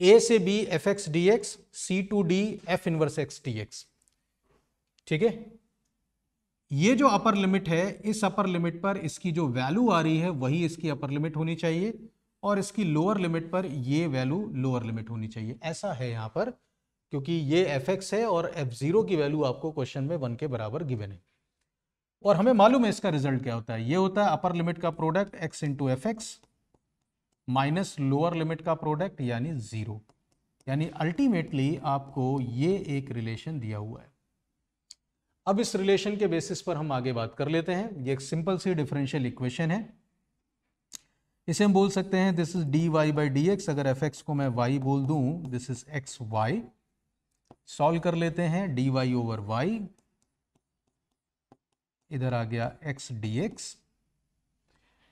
Speaker 1: ए से b f x d x c to d f inverse x d x ठीक है ये जो अपर लिमिट है इस अपर लिमिट पर इसकी जो वैल्यू आ रही है वही इसकी अपर लिमिट होनी चाहिए और इसकी लोअर लिमिट पर ये वैल्यू लोअर लिमिट होनी चाहिए ऐसा है यहां पर क्योंकि ये एफ एक्स है और एफ जीरो की वैल्यू आपको क्वेश्चन में वन के बराबर गिवन है और हमें मालूम है इसका रिजल्ट क्या होता है ये होता है अपर लिमिट का product x into f x minus lower limit का प्रोडक्ट यानी ज़ीरो यानी अल्टीमेटली आपको ये एक रिलेशन दिया हुआ है अब इस रिलेशन के बेसिस पर हम आगे बात कर लेते हैं ये एक सिंपल सी डिफरेंशियल इक्वेशन है इसे हम बोल सकते हैं this is d y by d x अगर एफ एक्स को मैं वाई बोल दूं this is x y solve कर लेते हैं डी वाई ओवर वाई इधर आ गया एक्स डी एक्स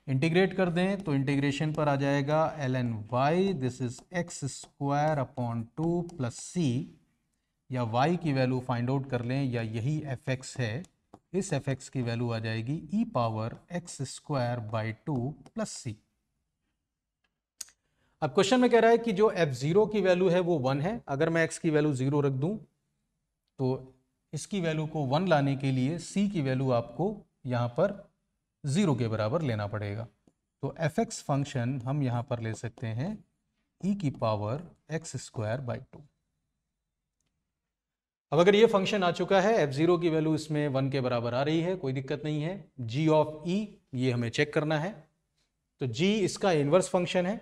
Speaker 1: इंटीग्रेट कर दें तो इंटीग्रेशन पर आ जाएगा l n y this is x square upon two plus c या y की वैल्यू फाइंड आउट कर लें या यही एफ एक्स है इस एफ एक्स की वैल्यू आ जाएगी e power x square by two plus सी अब क्वेश्चन में कह रहा है कि जो एफ ज़ीरो की वैल्यू है वो वन है अगर मैं एक्स की वैल्यू ज़ीरो रख दूं तो इसकी वैल्यू को वन लाने के लिए सी की वैल्यू आपको यहाँ पर ज़ीरो के बराबर लेना पड़ेगा तो एफ एक्स फंक्शन हम यहाँ पर ले सकते हैं ई e की power x square by two अब अगर ये फंक्शन आ चुका है एफ ज़ीरो की वैल्यू इसमें वन के बराबर आ रही है कोई दिक्कत नहीं है जी ऑफ ई ये हमें चेक करना है तो जी इसका इन्वर्स फंक्शन है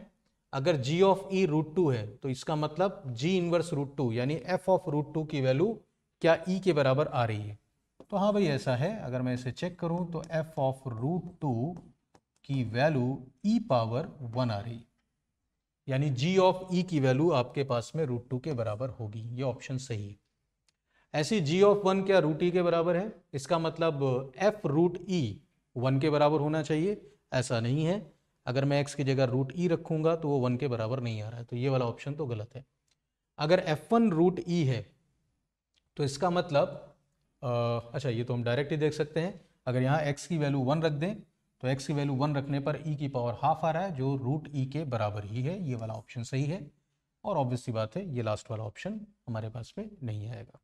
Speaker 1: अगर g of e root two है तो इसका मतलब जी इन्वर्स रूट टू यानी एफ ऑफ रूट टू की वैल्यू क्या ई e के बराबर आ रही है तो हाँ भाई ऐसा है अगर मैं इसे चेक करूँ तो एफ ऑफ रूट टू की वैल्यू ई पावर वन आ रही यानी जी ऑफ ई की वैल्यू आपके पास में रूट टू के बराबर होगी ये ऑप्शन सही है ऐसी जी ऑफ वन क्या रूट ई e के बराबर है इसका मतलब एफ रूट ई वन के बराबर होना चाहिए ऐसा नहीं है अगर मैं एक्स की जगह रूट ई e रखूँगा तो वो वन के बराबर नहीं आ रहा है तो ये वाला ऑप्शन तो गलत है अगर एफ वन रूट ई है तो इसका मतलब अच्छा ये तो हम डायरेक्ट ही देख सकते हैं अगर यहाँ एक्स की वैल्यू वन रख दें तो एक्स की वैल्यू वन रखने पर ई e की पावर हाफ आ रहा है जो रूट ई e के बराबर ही है ये वाला ऑप्शन सही है और ऑब्वियसली बात है ये लास्ट वाला ऑप्शन हमारे पास में नहीं आएगा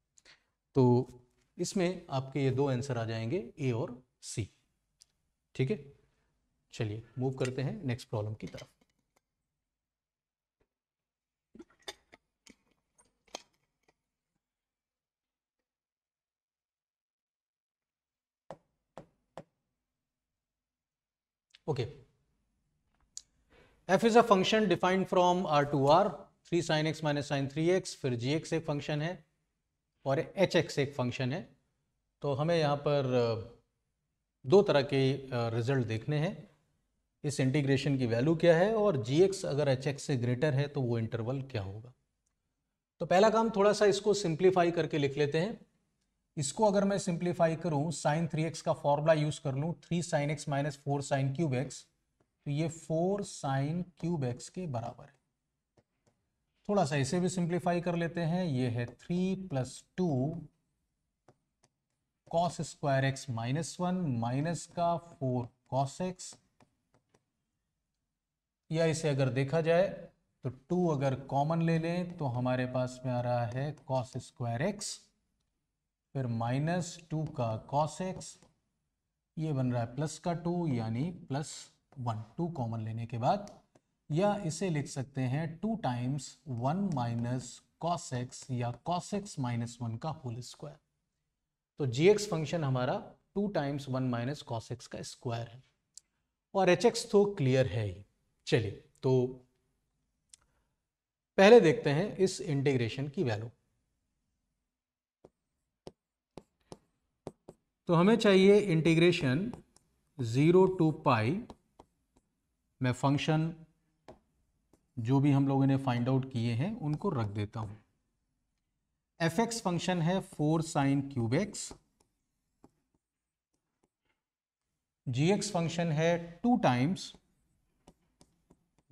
Speaker 1: तो इसमें आपके ये दो आंसर आ जाएंगे ए और सी ठीक है चलिए मूव करते हैं नेक्स्ट प्रॉब्लम की तरफ okay f is a function defined from R to R three sine x minus sine three x फिर जी एक्स एक फंक्शन है और एच एक्स एक फंक्शन है तो हमें यहाँ पर दो तरह के रिजल्ट देखने हैं इस इंटीग्रेशन की वैल्यू क्या है और जी एक्स अगर एच एक्स से ग्रेटर है तो वो इंटरवल क्या होगा तो पहला काम थोड़ा सा इसको सिंप्लीफाई करके लिख लेते हैं इसको अगर मैं सिंप्लीफाई करूं साइन थ्री एक्स का फॉर्मूला यूज कर लूं three sine x minus four sine cube x तो ये फोर साइन क्यूब एक्स के बराबर है थोड़ा सा इसे भी सिंप्लीफाई कर लेते हैं ये है three plus two cos square x minus one minus का फोर कॉस एक्स या इसे अगर देखा जाए तो टू अगर कॉमन ले लें तो हमारे पास में आ रहा है कॉस स्क्वायर एक्स फिर माइनस टू का कॉस एक्स ये बन रहा है प्लस का टू यानी प्लस वन टू कॉमन लेने के बाद या इसे लिख सकते हैं two times one minus cos x या कॉस एक्स माइनस वन का होल स्क्वायर तो जी एक्स फंक्शन हमारा two times one minus cos x का स्क्वायर है और एच एक्स तो क्लियर है ही चलिए तो पहले देखते हैं इस इंटीग्रेशन की वैल्यू तो हमें चाहिए इंटीग्रेशन ज़ीरो टू पाई मैं फंक्शन जो भी हम लोगों ने फाइंड आउट किए हैं उनको रख देता हूँ एफ एक्स फंक्शन है four sine cube x g x function है two times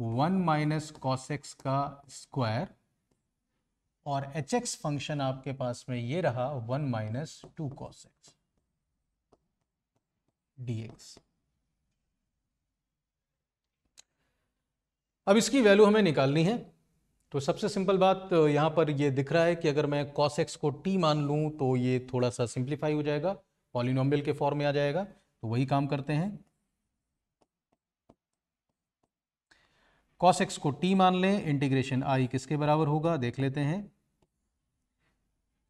Speaker 1: one minus cos x का स्क्वायर और एच एक्स फंक्शन आपके पास में ये रहा one minus two cos x dx अब इसकी वैल्यू हमें निकालनी है तो सबसे सिंपल बात यहां पर ये दिख रहा है कि अगर मैं cos x को t मान लूं तो ये थोड़ा सा सिंप्लीफाई हो जाएगा पॉलिनोमियल के फॉर्म में आ जाएगा तो वही काम करते हैं cos x को t मान लें इंटीग्रेशन i किसके बराबर होगा देख लेते हैं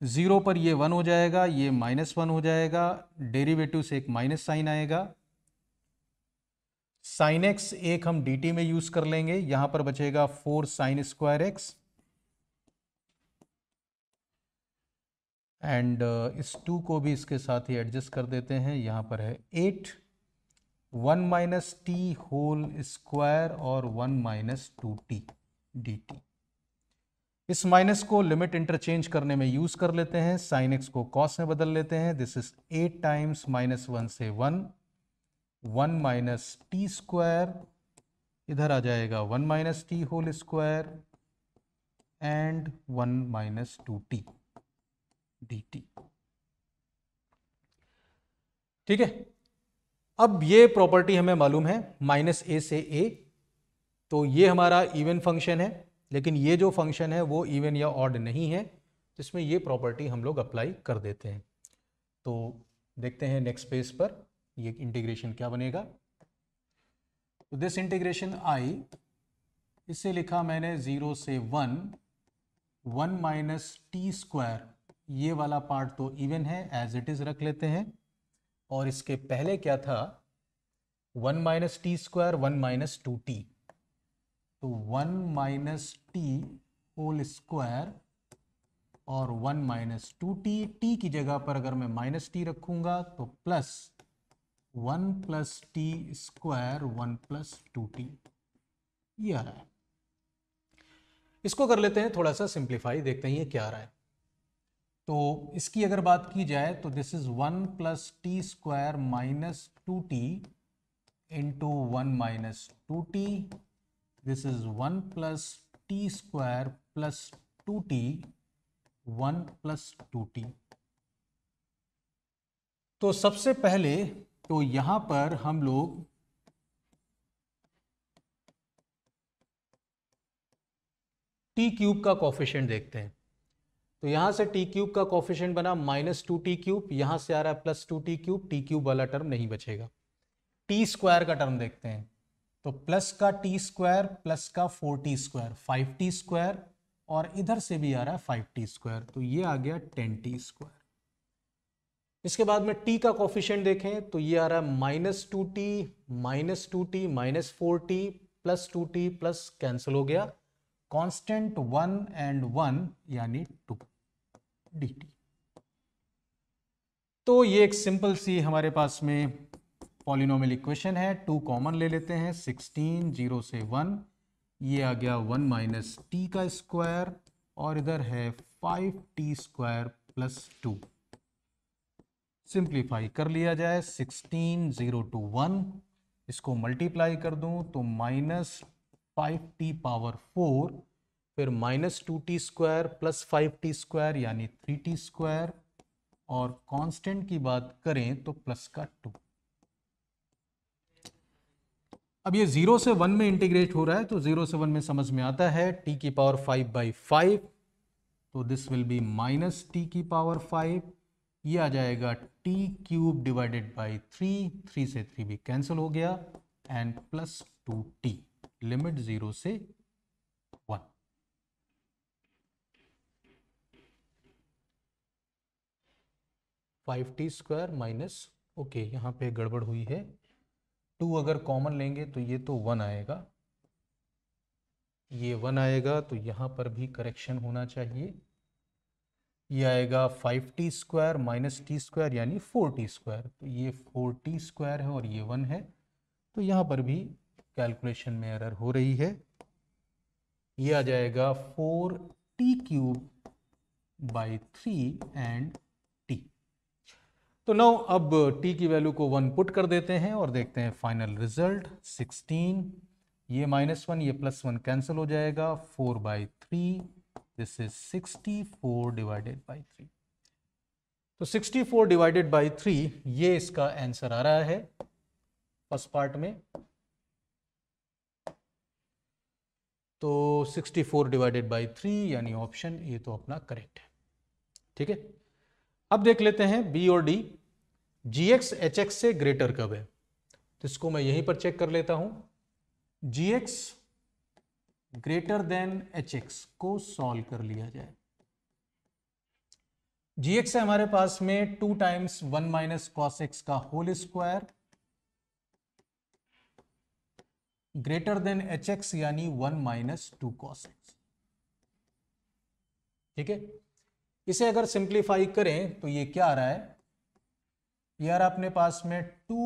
Speaker 1: ज़ीरो पर ये वन हो जाएगा ये माइनस वन हो जाएगा डेरिवेटिव से एक माइनस साइन आएगा साइन एक्स एक हम dt में यूज़ कर लेंगे यहां पर बचेगा four sine square x and इस टू को भी इसके साथ ही एडजस्ट कर देते हैं यहां पर है eight one minus t whole square और one minus two t d t इस माइनस को लिमिट इंटरचेंज करने में यूज कर लेते हैं साइन एक्स को कॉस में बदल लेते हैं this is eight times minus one से one one minus t square इधर आ जाएगा one minus t whole square and one minus two t d t ठीक है अब ये प्रॉपर्टी हमें मालूम है माइनस ए से ए तो ये हमारा इवन फंक्शन है लेकिन ये जो फंक्शन है वो इवन या ऑड नहीं है तो इसमें ये प्रॉपर्टी हम लोग अप्लाई कर देते हैं तो देखते हैं नेक्स्ट पेज पर ये इंटीग्रेशन क्या बनेगा तो दिस इंटीग्रेशन आई इसे लिखा मैंने ज़ीरो से one one minus t square ये वाला पार्ट तो इवन है एज इट इज़ रख लेते हैं और इसके पहले क्या था one minus t square one minus two t तो one minus t whole square और one minus two t t की जगह पर अगर मैं माइनस टी रखूंगा तो plus one plus t square one plus two t ये आ रहा है इसको कर लेते हैं थोड़ा सा सिंप्लीफाई देखते हैं ये क्या आ रहा है तो इसकी अगर बात की जाए तो this is one plus t square minus two t into one minus two t this is 1 plus t square plus 2t 1 plus 2t तो सबसे पहले तो यहां पर हम लोग टी क्यूब का कॉफिशेंट देखते हैं तो यहां से टी क्यूब का कॉफिशेंट बना माइनस टू टी क्यूब यहां से आ रहा है plus two t cube t cube वाला टर्म नहीं बचेगा टी स्क्वायर का टर्म देखते हैं तो प्लस का टी स्क्वायर प्लस का four t square five t square और इधर से भी आ रहा है फाइव टी स्क्वायर तो ये आ गया टेन टी स्क्वायर इसके बाद में टी का कॉफिशियंट देखें तो ये आ रहा है minus two t minus two t minus four t plus two t plus cancel हो गया कांस्टेंट वन एंड वन यानी टू डी टी तो ये एक सिंपल सी हमारे पास में पॉलिनोमल इक्वेशन है टू कॉमन ले लेते हैं सिक्सटीन जीरो से वन ये आ गया वन माइनस टी का स्क्वायर और इधर है five t square plus two simplify कर लिया जाए सिक्सटीन जीरो टू वन इसको मल्टीप्लाई कर दूं तो minus five t power four फिर minus two t square plus five t square यानी थ्री टी स्क्वायर और कांस्टेंट की बात करें तो प्लस का टू अब ये जीरो से वन में इंटीग्रेट हो रहा है तो जीरो से वन में समझ में आता है टी की पावर फाइव बाई फाइव तो this will be minus t की पावर फाइव ये आ जाएगा t cube divided by three three से थ्री भी कैंसिल हो गया and plus two t limit zero से one five t square minus okay यहां पे गड़बड़ हुई है टू अगर कॉमन लेंगे तो ये तो वन आएगा ये वन आएगा तो यहाँ पर भी करेक्शन होना चाहिए ये आएगा five t square minus t square यानी फोर टी स्क्वायर तो ये फोर टी स्क्वायर है और ये वन है तो यहाँ पर भी कैलकुलेशन में एरर हो रही है ये आ जाएगा four t cube by three and तो नौ अब t की वैल्यू को वन पुट कर देते हैं और देखते हैं फाइनल रिजल्ट सिक्सटीन ये माइनस वन ये प्लस वन कैंसिल हो जाएगा four by three this is sixty four divided by three तो sixty four divided by three ये इसका आंसर आ रहा है फर्स्ट पार्ट में तो sixty four divided by three यानी ऑप्शन ये तो अपना करेक्ट है ठीक है अब देख लेते हैं बी और D g x h x से ग्रेटर कब है तो इसको मैं यहीं पर चेक कर लेता हूं g x greater than h x को सॉल्व कर लिया जाए जी एक्स है हमारे पास में two times one minus cos x का whole square greater than h x यानी one minus two cos x ठीक है इसे अगर सिंप्लीफाई करें तो ये क्या आ रहा है यार अपने पास में two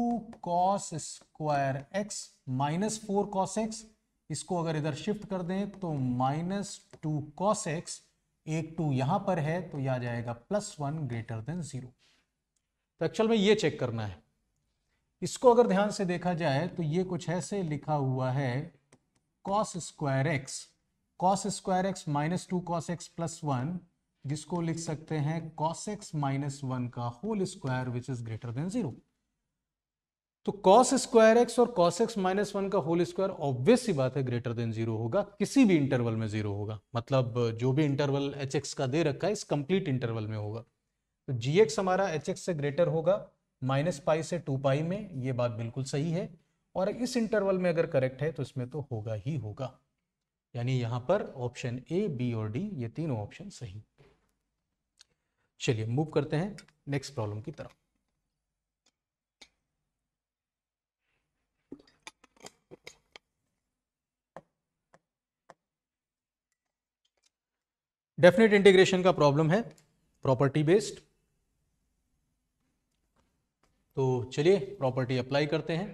Speaker 1: cos square x minus four cos x इसको अगर इधर शिफ्ट कर दें तो माइनस टू कॉस एक्स एक टू यहां पर है तो यह आ जाएगा plus one greater than zero तो एक्चुअल में ये चेक करना है इसको अगर ध्यान से देखा जाए तो ये कुछ ऐसे लिखा हुआ है cos square x cos square x minus two cos x plus one जिसको लिख सकते हैं एक्स माइनस वन का whole square which is greater than zero तो कॉस स्क्वायर एक्स और कॉस एक्स माइनस वन का होल स्क्वायर ऑब्वियस ही बात है ग्रेटर देन जीरो होगा किसी भी इंटरवल में जीरो होगा मतलब जो भी इंटरवल एच एक्स का दे रखा है इस कंप्लीट इंटरवल में होगा तो जी एक्स हमारा एच एक्स से ग्रेटर होगा माइनस पाई से टू पाई में ये बात बिल्कुल सही है और इस इंटरवल में अगर करेक्ट है तो इसमें तो होगा ही होगा यानी यहाँ पर ऑप्शन ए बी और डी ये तीनों ऑप्शन सही चलिए मूव करते हैं नेक्स्ट प्रॉब्लम की तरफ डेफिनेट इंटीग्रेशन का प्रॉब्लम है प्रॉपर्टी बेस्ड तो चलिए प्रॉपर्टी अप्लाई करते हैं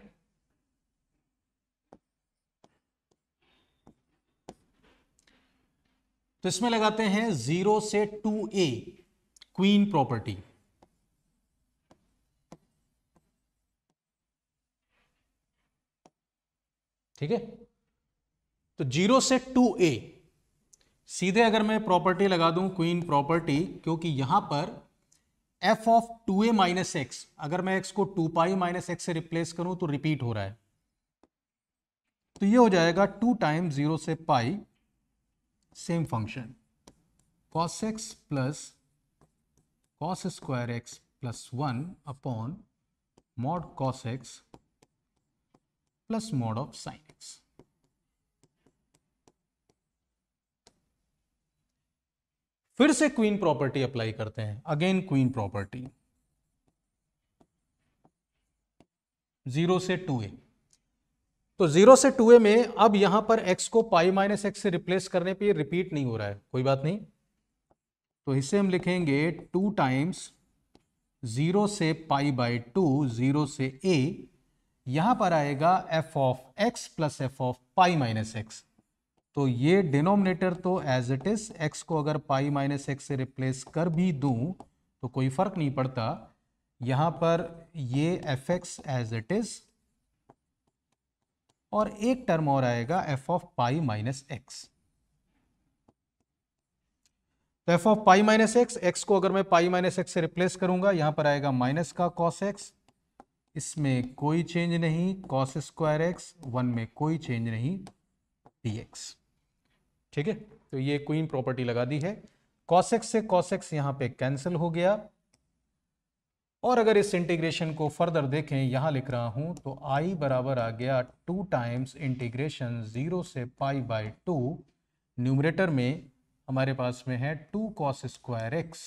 Speaker 1: तो इसमें लगाते हैं जीरो से टू ए queen property. ठीक है तो जीरो से टू ए सीधे अगर मैं प्रॉपर्टी लगा दूं क्वीन प्रॉपर्टी क्योंकि यहां पर f of two a minus x अगर मैं एक्स को टू पाई माइनस एक्स से रिप्लेस करूं तो रिपीट हो रहा है तो ये हो जाएगा टू टाइम जीरो से pi same function cos x plus cos square x plus 1 upon mod cos x plus mod of sin x. फिर से क्वीन प्रॉपर्टी अप्लाई करते हैं अगेन क्वीन प्रॉपर्टी जीरो से टू ए तो जीरो से टू ए में अब यहां पर एक्स को पाई माइनस एक्स से रिप्लेस करने पे रिपीट नहीं हो रहा है कोई बात नहीं तो इसे हम लिखेंगे टू टाइम्स ज़ीरो से पाई बाई टू ज़ीरो से ए यहां पर आएगा f of x plus F of pi minus x तो ये डिनोमिनेटर तो एज इट इज़ एक्स को अगर पाई माइनस एक्स से रिप्लेस कर भी दूं तो कोई फ़र्क नहीं पड़ता यहां पर ये f x as it is और एक टर्म और आएगा f of pi minus x तो F of pi minus x x को अगर मैं पाई माइनस एक्स से रिप्लेस करूंगा यहां पर आएगा माइनस का कॉस एक्स इसमें कोई चेंज नहीं कॉस स्क्वायर एक्स वन में कोई चेंज नहीं डी एक्स ठीक है तो ये क्वीन प्रॉपर्टी लगा दी है कॉस एक्स से कॉस एक्स यहां पर कैंसिल हो गया और अगर इस इंटीग्रेशन को फर्दर देखें यहां लिख रहा हूं तो आई बराबर आ गया टू टाइम्स इंटीग्रेशन जीरो से पाई बाय टू न्यूमरेटर में हमारे पास में है two cos square x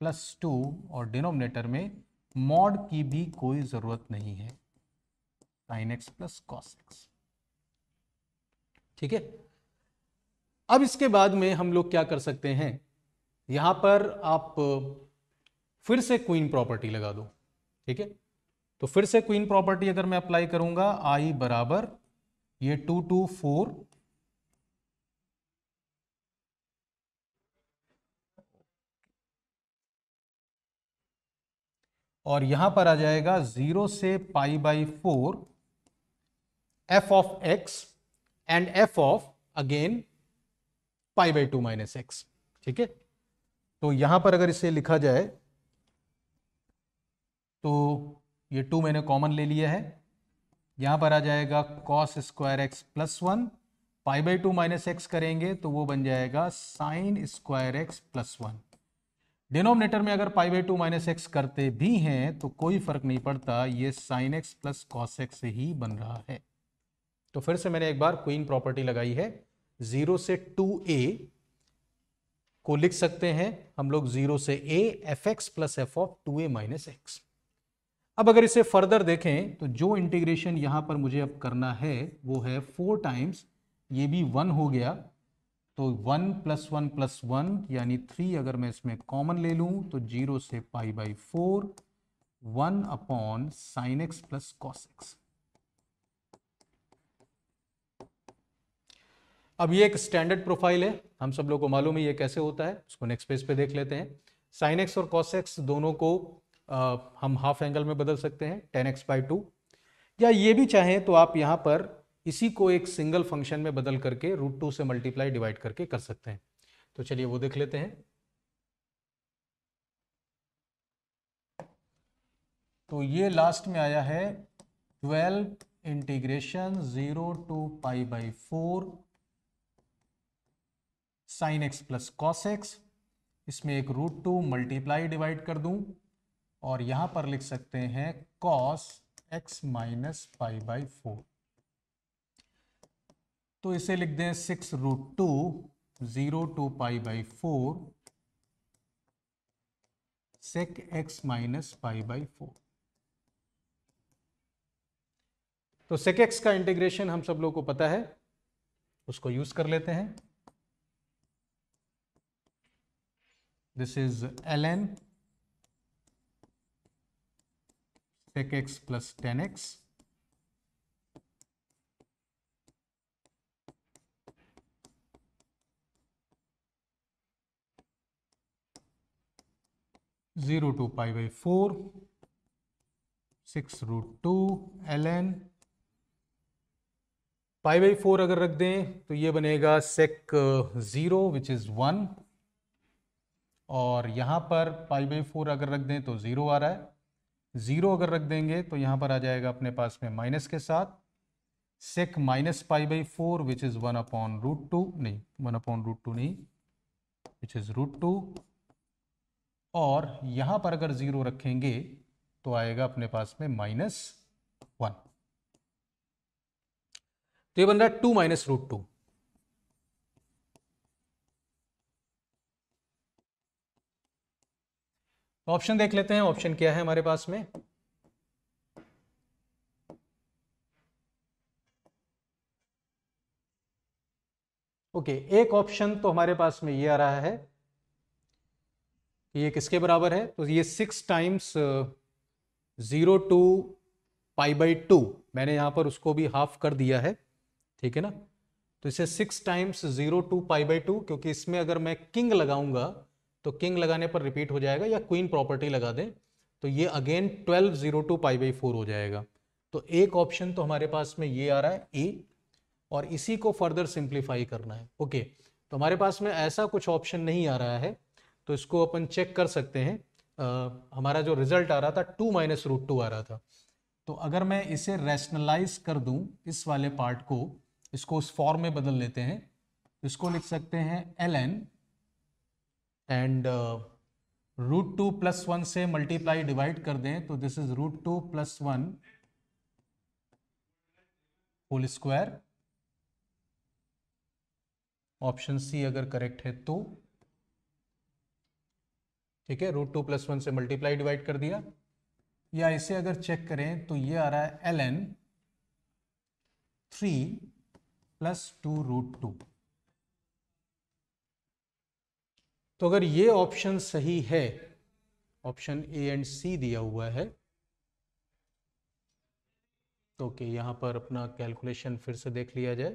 Speaker 1: plus two और डिनोमिनेटर में मॉड की भी कोई ज़रूरत नहीं है sine x plus cos x ठीक है अब इसके बाद में हम लोग क्या कर सकते हैं यहां पर आप फिर से क्वीन प्रॉपर्टी लगा दो ठीक है तो फिर से क्वीन प्रॉपर्टी अगर मैं अप्लाई करूंगा आई बराबर ये टू टू फोर और यहां पर आ जाएगा जीरो से pi by four f of x and f of again pi by two minus x ठीक है तो यहां पर अगर इसे लिखा जाए तो ये टू मैंने कॉमन ले लिया है यहां पर आ जाएगा cos square x plus one pi by two minus x करेंगे तो वो बन जाएगा sine square x plus one denominator में अगर pi by two minus x करते भी हैं तो कोई फर्क नहीं पड़ता ये sine x plus cos x ही बन रहा है तो फिर से मैंने एक बार क्वीन प्रॉपर्टी लगाई है जीरो से टू ए को लिख सकते हैं हम लोग जीरो से a f x plus F of two a minus x अब अगर इसे फर्दर देखें तो जो इंटीग्रेशन यहां पर मुझे अब करना है वो है फोर टाइम्स ये भी वन हो गया तो one plus one plus one यानी थ्री अगर मैं इसमें कॉमन ले लूं तो जीरो से pi by four one upon sine x plus cos x अब ये एक स्टैंडर्ड प्रोफाइल है हम सब लोग को मालूम है ये कैसे होता है उसको नेक्स्ट पेज पे देख लेते हैं साइन एक्स और कॉस एक्स दोनों को आ, हम हाफ एंगल में बदल सकते हैं टेन एक्स बाई टू या ये भी चाहें तो आप यहाँ पर इसी को एक सिंगल फंक्शन में बदल करके रूट टू से मल्टीप्लाई डिवाइड करके कर सकते हैं तो चलिए वो देख लेते हैं तो ये लास्ट में आया है twelve integration zero to pi by four sine x plus cos x इसमें एक रूट टू मल्टीप्लाई डिवाइड कर दूं और यहां पर लिख सकते हैं cos x minus pi by four तो इसे लिख दें six root two zero to pi by four sec x minus pi by four तो सेक एक्स का इंटीग्रेशन हम सब लोग को पता है उसको यूज कर लेते हैं this is l n sec x plus tan x zero to pi by four six root two L n pi by four अगर रख दें तो ये बनेगा sec zero which is one और यहां पर पाई बाई फोर अगर रख दें तो ज़ीरो आ रहा है ज़ीरो अगर रख देंगे तो यहां पर आ जाएगा अपने पास में माइनस के साथ sec minus pi by four which is one upon root two नहीं वन अपॉन रूट टू नहीं विच इज़ रूट टू और यहां पर अगर ज़ीरो रखेंगे तो आएगा अपने पास में माइनस वन तो ये बन रहा है two minus root two option देख लेते हैं ऑप्शन क्या है हमारे पास में ओके okay, एक ऑप्शन तो हमारे पास में ये आ रहा है ये किसके बराबर है तो ये six times zero to pi by two मैंने यहाँ पर उसको भी हाफ कर दिया है ठीक है ना तो इसे six times zero to pi by two क्योंकि इसमें अगर मैं किंग लगाऊंगा तो किंग लगाने पर रिपीट हो जाएगा या क्वीन प्रॉपर्टी लगा दें तो ये again twelve zero to pi by four हो जाएगा तो एक ऑप्शन तो हमारे पास में ये आ रहा है ए और इसी को फर्दर सिंप्लीफाई करना है ओके तो हमारे पास में ऐसा कुछ ऑप्शन नहीं आ रहा है तो इसको अपन चेक कर सकते हैं आ, हमारा जो रिजल्ट आ रहा था टू माइनस रूट टू आ रहा था तो अगर मैं इसे रैशनलाइज कर दूं इस वाले पार्ट को इसको उस फॉर्म में बदल लेते हैं इसको लिख सकते हैं l n and root two plus one से मल्टीप्लाई डिवाइड कर दें तो this is root two plus one whole square option C अगर करेक्ट है तो ठीक है रूट टू प्लस वन से मल्टीप्लाई डिवाइड कर दिया या इसे अगर चेक करें तो ये आ रहा है l n three plus two root two तो अगर ये ऑप्शन सही है ऑप्शन ए एंड सी दिया हुआ है तो ओके यहां पर अपना कैलकुलेशन फिर से देख लिया जाए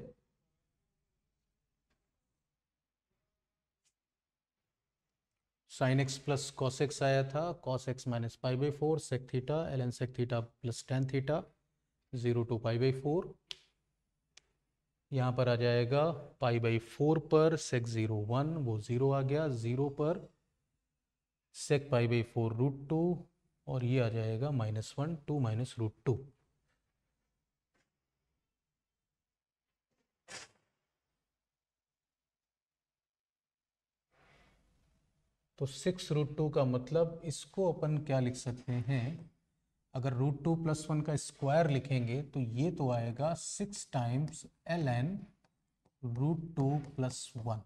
Speaker 1: sine x plus cos x आया था cos x minus pi by four sec theta l n sec theta plus tan theta zero to pi by four यहाँ पर आ जाएगा पाई बाई फोर पर सेक ज़ीरो वन वो ज़ीरो आ गया ज़ीरो पर sec pi by four root two और ये आ जाएगा minus one two minus root two तो सिक्स रूट टू का मतलब इसको अपन क्या लिख सकते हैं अगर रूट टू प्लस वन का स्क्वायर लिखेंगे तो ये तो आएगा six times l N root two plus one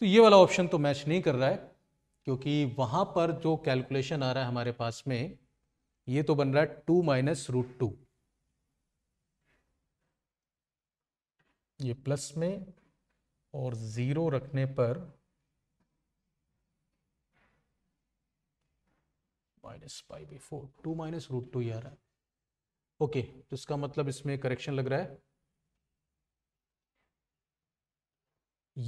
Speaker 1: तो ये वाला ऑप्शन तो मैच नहीं कर रहा है क्योंकि वहां पर जो कैलकुलेशन आ रहा है हमारे पास में ये तो बन रहा है टू माइनस रूट टू ये प्लस में और ज़ीरो रखने पर minus pi by four two minus root two ही आ रहा है ओके तो इसका मतलब इसमें करेक्शन लग रहा है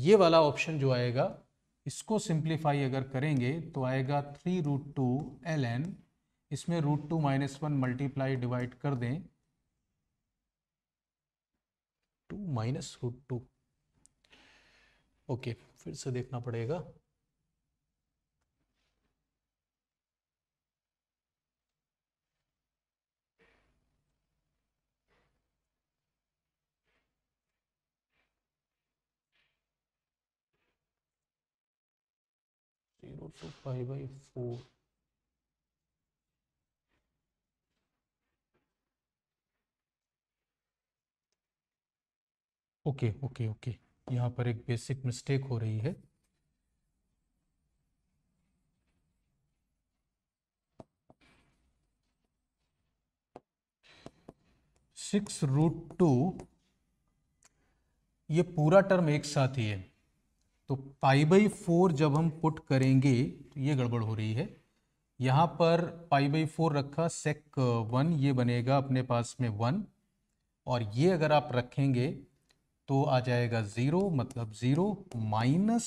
Speaker 1: ये वाला ऑप्शन जो आएगा इसको सिंप्लीफाई अगर करेंगे तो आएगा three root two L n इसमें root two minus one multiply divide कर दें two minus root two okay फिर से देखना पड़ेगा zero to five by four okay okay okay यहाँ पर एक बेसिक मिस्टेक हो रही है सिक्स रूट टू ये पूरा टर्म एक साथ ही है तो पाई बाई फोर जब हम पुट करेंगे तो ये गड़बड़ हो रही है यहाँ पर पाई बाई फोर रखा सेक वन ये बनेगा अपने पास में वन और ये अगर आप रखेंगे तो आ जाएगा ज़ीरो मतलब zero minus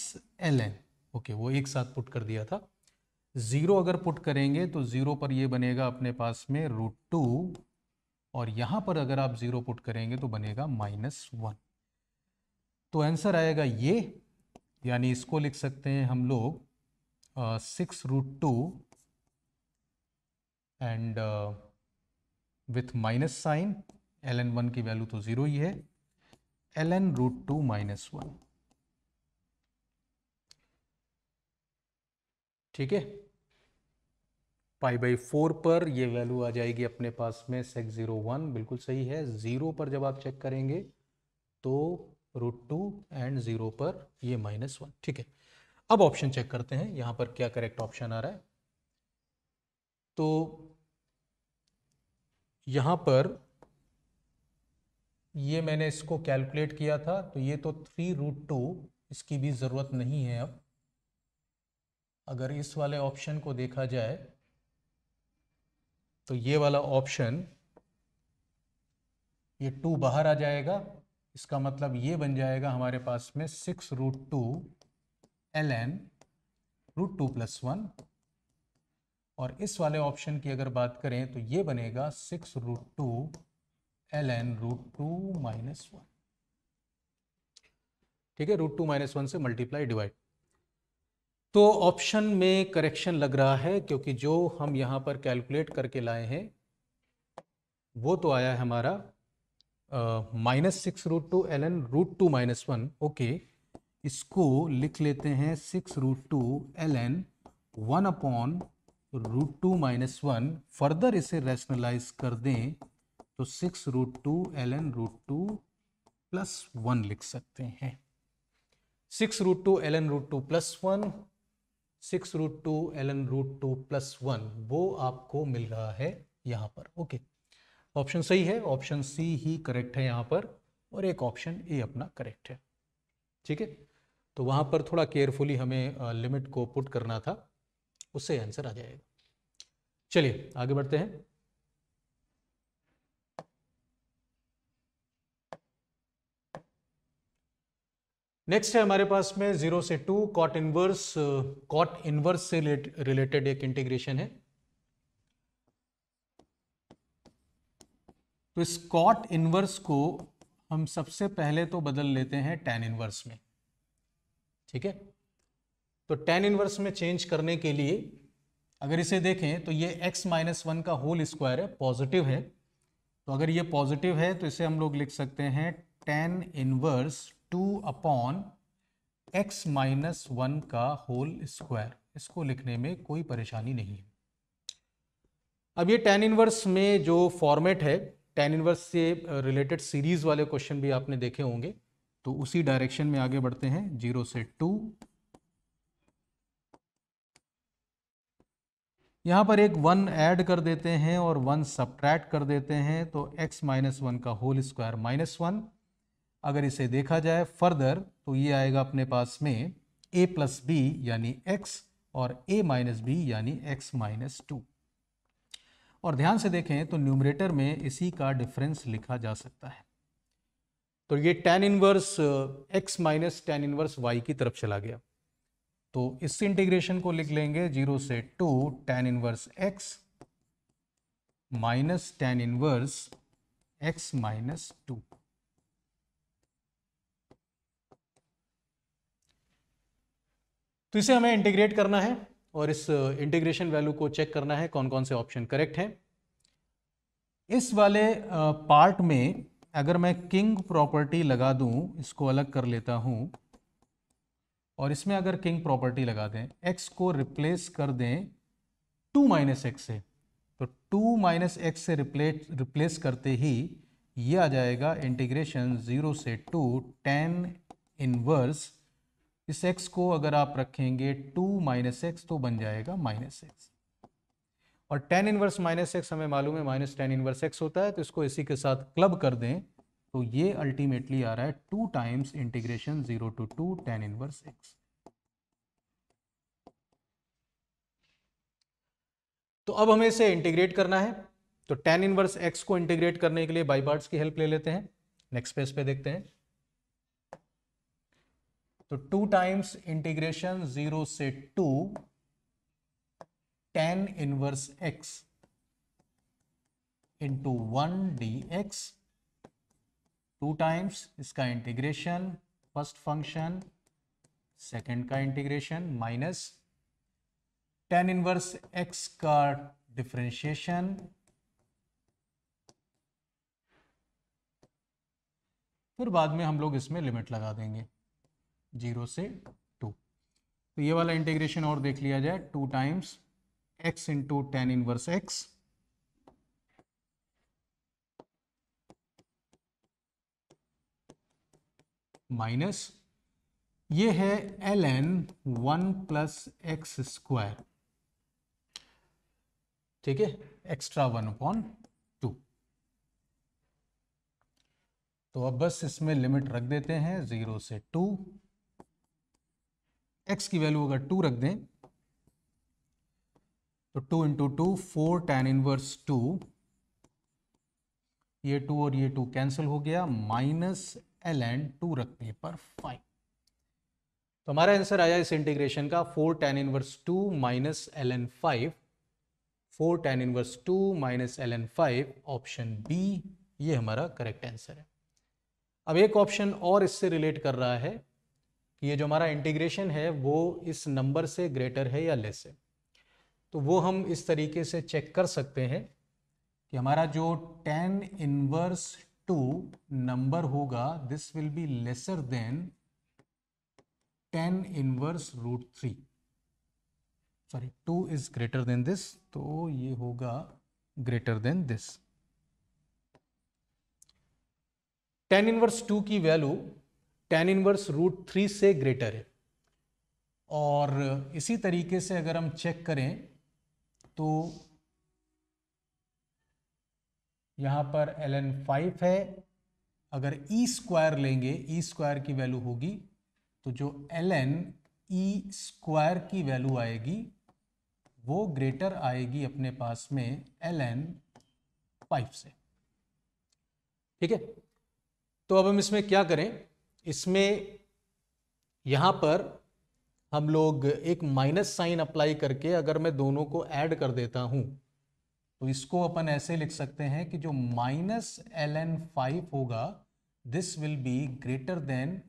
Speaker 1: l n okay वो एक साथ पुट कर दिया था ज़ीरो अगर पुट करेंगे तो ज़ीरो पर ये बनेगा अपने पास में रूट टू और यहां पर अगर आप ज़ीरो पुट करेंगे तो बनेगा माइनस वन तो आंसर आएगा ये यानी इसको लिख सकते हैं हम लोग six root two and with minus sine l N one की वैल्यू तो ज़ीरो ही है ln root 2 minus 1 ठीक है पाई बाई फोर पर ये वैल्यू आ जाएगी अपने पास में सेक जीरो वन बिल्कुल सही है ज़ीरो पर जब आप चेक करेंगे तो रूट टू एंड ज़ीरो पर ये माइनस वन ठीक है अब ऑप्शन चेक करते हैं यहां पर क्या करेक्ट ऑप्शन आ रहा है तो यहां पर ये मैंने इसको कैलकुलेट किया था तो ये तो थ्री रूट टू इसकी भी ज़रूरत नहीं है अब अगर इस वाले ऑप्शन को देखा जाए तो ये वाला ऑप्शन ये टू बाहर आ जाएगा इसका मतलब ये बन जाएगा हमारे पास में six root two L N root two plus one और इस वाले ऑप्शन की अगर बात करें तो ये बनेगा six root two L N root two minus one ठीक है रूट टू माइनस वन से मल्टीप्लाई डिवाइड तो ऑप्शन में करेक्शन लग रहा है क्योंकि जो हम यहां पर कैलकुलेट करके लाए हैं वो तो आया है हमारा minus six root two L N root two minus one okay इसको लिख लेते हैं six root two L N one upon root two minus one further इसे रैशनलाइज कर दें तो six root two L N root two plus one लिख सकते हैं six root two L N root two plus one six root two L N root two plus one वो आपको मिल रहा है यहाँ पर ओके ऑप्शन सही है ऑप्शन सी ही करेक्ट है यहाँ पर और एक ऑप्शन ए अपना करेक्ट है ठीक है तो वहाँ पर थोड़ा केयरफुली हमें लिमिट को पुट करना था उससे आंसर आ जाएगा चलिए आगे बढ़ते हैं नेक्स्ट है हमारे पास में जीरो से two cot inverse cot inverse से रिलेटेड एक इंटीग्रेशन है तो इस कॉट इनवर्स को हम सबसे पहले तो बदल लेते हैं टेन इनवर्स में ठीक है तो टेन इनवर्स में चेंज करने के लिए अगर इसे देखें तो ये x माइनस वन का होल स्क्वायर है पॉजिटिव है तो अगर ये पॉजिटिव है तो इसे हम लोग लिख सकते हैं tan inverse two upon x minus one का होल स्क्वायर इसको लिखने में कोई परेशानी नहीं है अब ये टेन इनवर्स में जो फॉर्मेट है टेन इनवर्स से रिलेटेड सीरीज वाले क्वेश्चन भी आपने देखे होंगे तो उसी डायरेक्शन में आगे बढ़ते हैं जीरो से टू यहां पर एक वन ऐड कर देते हैं और वन सब्ट्रैक्ट कर देते हैं तो एक्स माइनस वन का होल स्क्वायर माइनस वन अगर इसे देखा जाए फर्दर तो ये आएगा अपने पास में ए प्लस बी यानी एक्स और ए माइनस बी यानी एक्स माइनस टू और ध्यान से देखें तो न्यूमरेटर में इसी का डिफरेंस लिखा जा सकता है तो ये tan inverse uh, x minus tan inverse y की तरफ चला गया तो इस इंटीग्रेशन को लिख लेंगे जीरो से two tan inverse x minus tan inverse x minus two तो इसे हमें इंटीग्रेट करना है और इस इंटीग्रेशन uh, वैल्यू को चेक करना है कौन कौन से ऑप्शन करेक्ट हैं इस वाले पार्ट uh, में अगर मैं किंग प्रॉपर्टी लगा दूं इसको अलग कर लेता हूं और इसमें अगर किंग प्रॉपर्टी लगा दें एक्स को रिप्लेस कर दें टू माइनस एक्स से तो टू माइनस एक्स से रिप्लेस रिप्लेस करते ही ये आ जाएगा इंटीग्रेशन ज़ीरो से टू टेन इनवर्स इस एक्स को अगर आप रखेंगे टू माइनस एक्स तो बन जाएगा माइनस एक्स और टेन इनवर्स माइनस एक्स हमें मालूम है माइनस टेन इनवर्स एक्स होता है तो इसको इसी के साथ क्लब कर दें तो ये अल्टीमेटली आ रहा है two times integration zero to two tan inverse x तो अब हमें इसे इंटीग्रेट करना है तो टेन इनवर्स एक्स को इंटीग्रेट करने के लिए बाई पार्ट्स की हेल्प ले लेते हैं नेक्स्ट पेज पे देखते हैं तो टू टाइम्स इंटीग्रेशन जीरो से two tan inverse x into one d x two times इसका इंटीग्रेशन फर्स्ट फंक्शन सेकंड का integration minus tan inverse x का डिफ्रेंशिएशन फिर बाद में हम लोग इसमें लिमिट लगा देंगे जीरो से टू तो ये वाला इंटीग्रेशन और देख लिया जाए two times x into tan inverse x minus ये है l N one plus x square ठीक है एक्स्ट्रा वन अपॉन टू तो अब बस इसमें लिमिट रख देते हैं जीरो से टू एक्स की वैल्यू अगर टू रख दें तो two into two four tan inverse two ये टू और ये टू कैंसिल हो गया माइनस एल एंड टू रखने पर फाइव तो हमारा आंसर आया इस इंटीग्रेशन का four tan inverse two minus l n five four tan inverse two minus l n five option B ये हमारा करेक्ट आंसर है अब एक ऑप्शन और इससे रिलेट कर रहा है ये जो हमारा इंटीग्रेशन है वो इस नंबर से ग्रेटर है या लेस है तो वो हम इस तरीके से चेक कर सकते हैं कि हमारा जो टेन इनवर्स टू नंबर होगा this will be lesser than tan inverse root three sorry two is greater than this तो ये होगा greater than this tan inverse two की value tan inverse root three से ग्रेटर है और इसी तरीके से अगर हम चेक करें तो यहां पर एल एन फाइव है अगर ई e स्क्वायर लेंगे ई e स्क्वायर की वैल्यू होगी तो जो एल एन ई स्क्वायर की वैल्यू आएगी वो ग्रेटर आएगी अपने पास में एल एन फाइव से ठीक है तो अब हम इसमें क्या करें इसमें यहाँ पर हम लोग एक माइनस साइन अप्लाई करके अगर मैं दोनों को ऐड कर देता हूँ तो इसको अपन ऐसे लिख सकते हैं कि जो माइनस एल एन फाइव होगा this will be greater than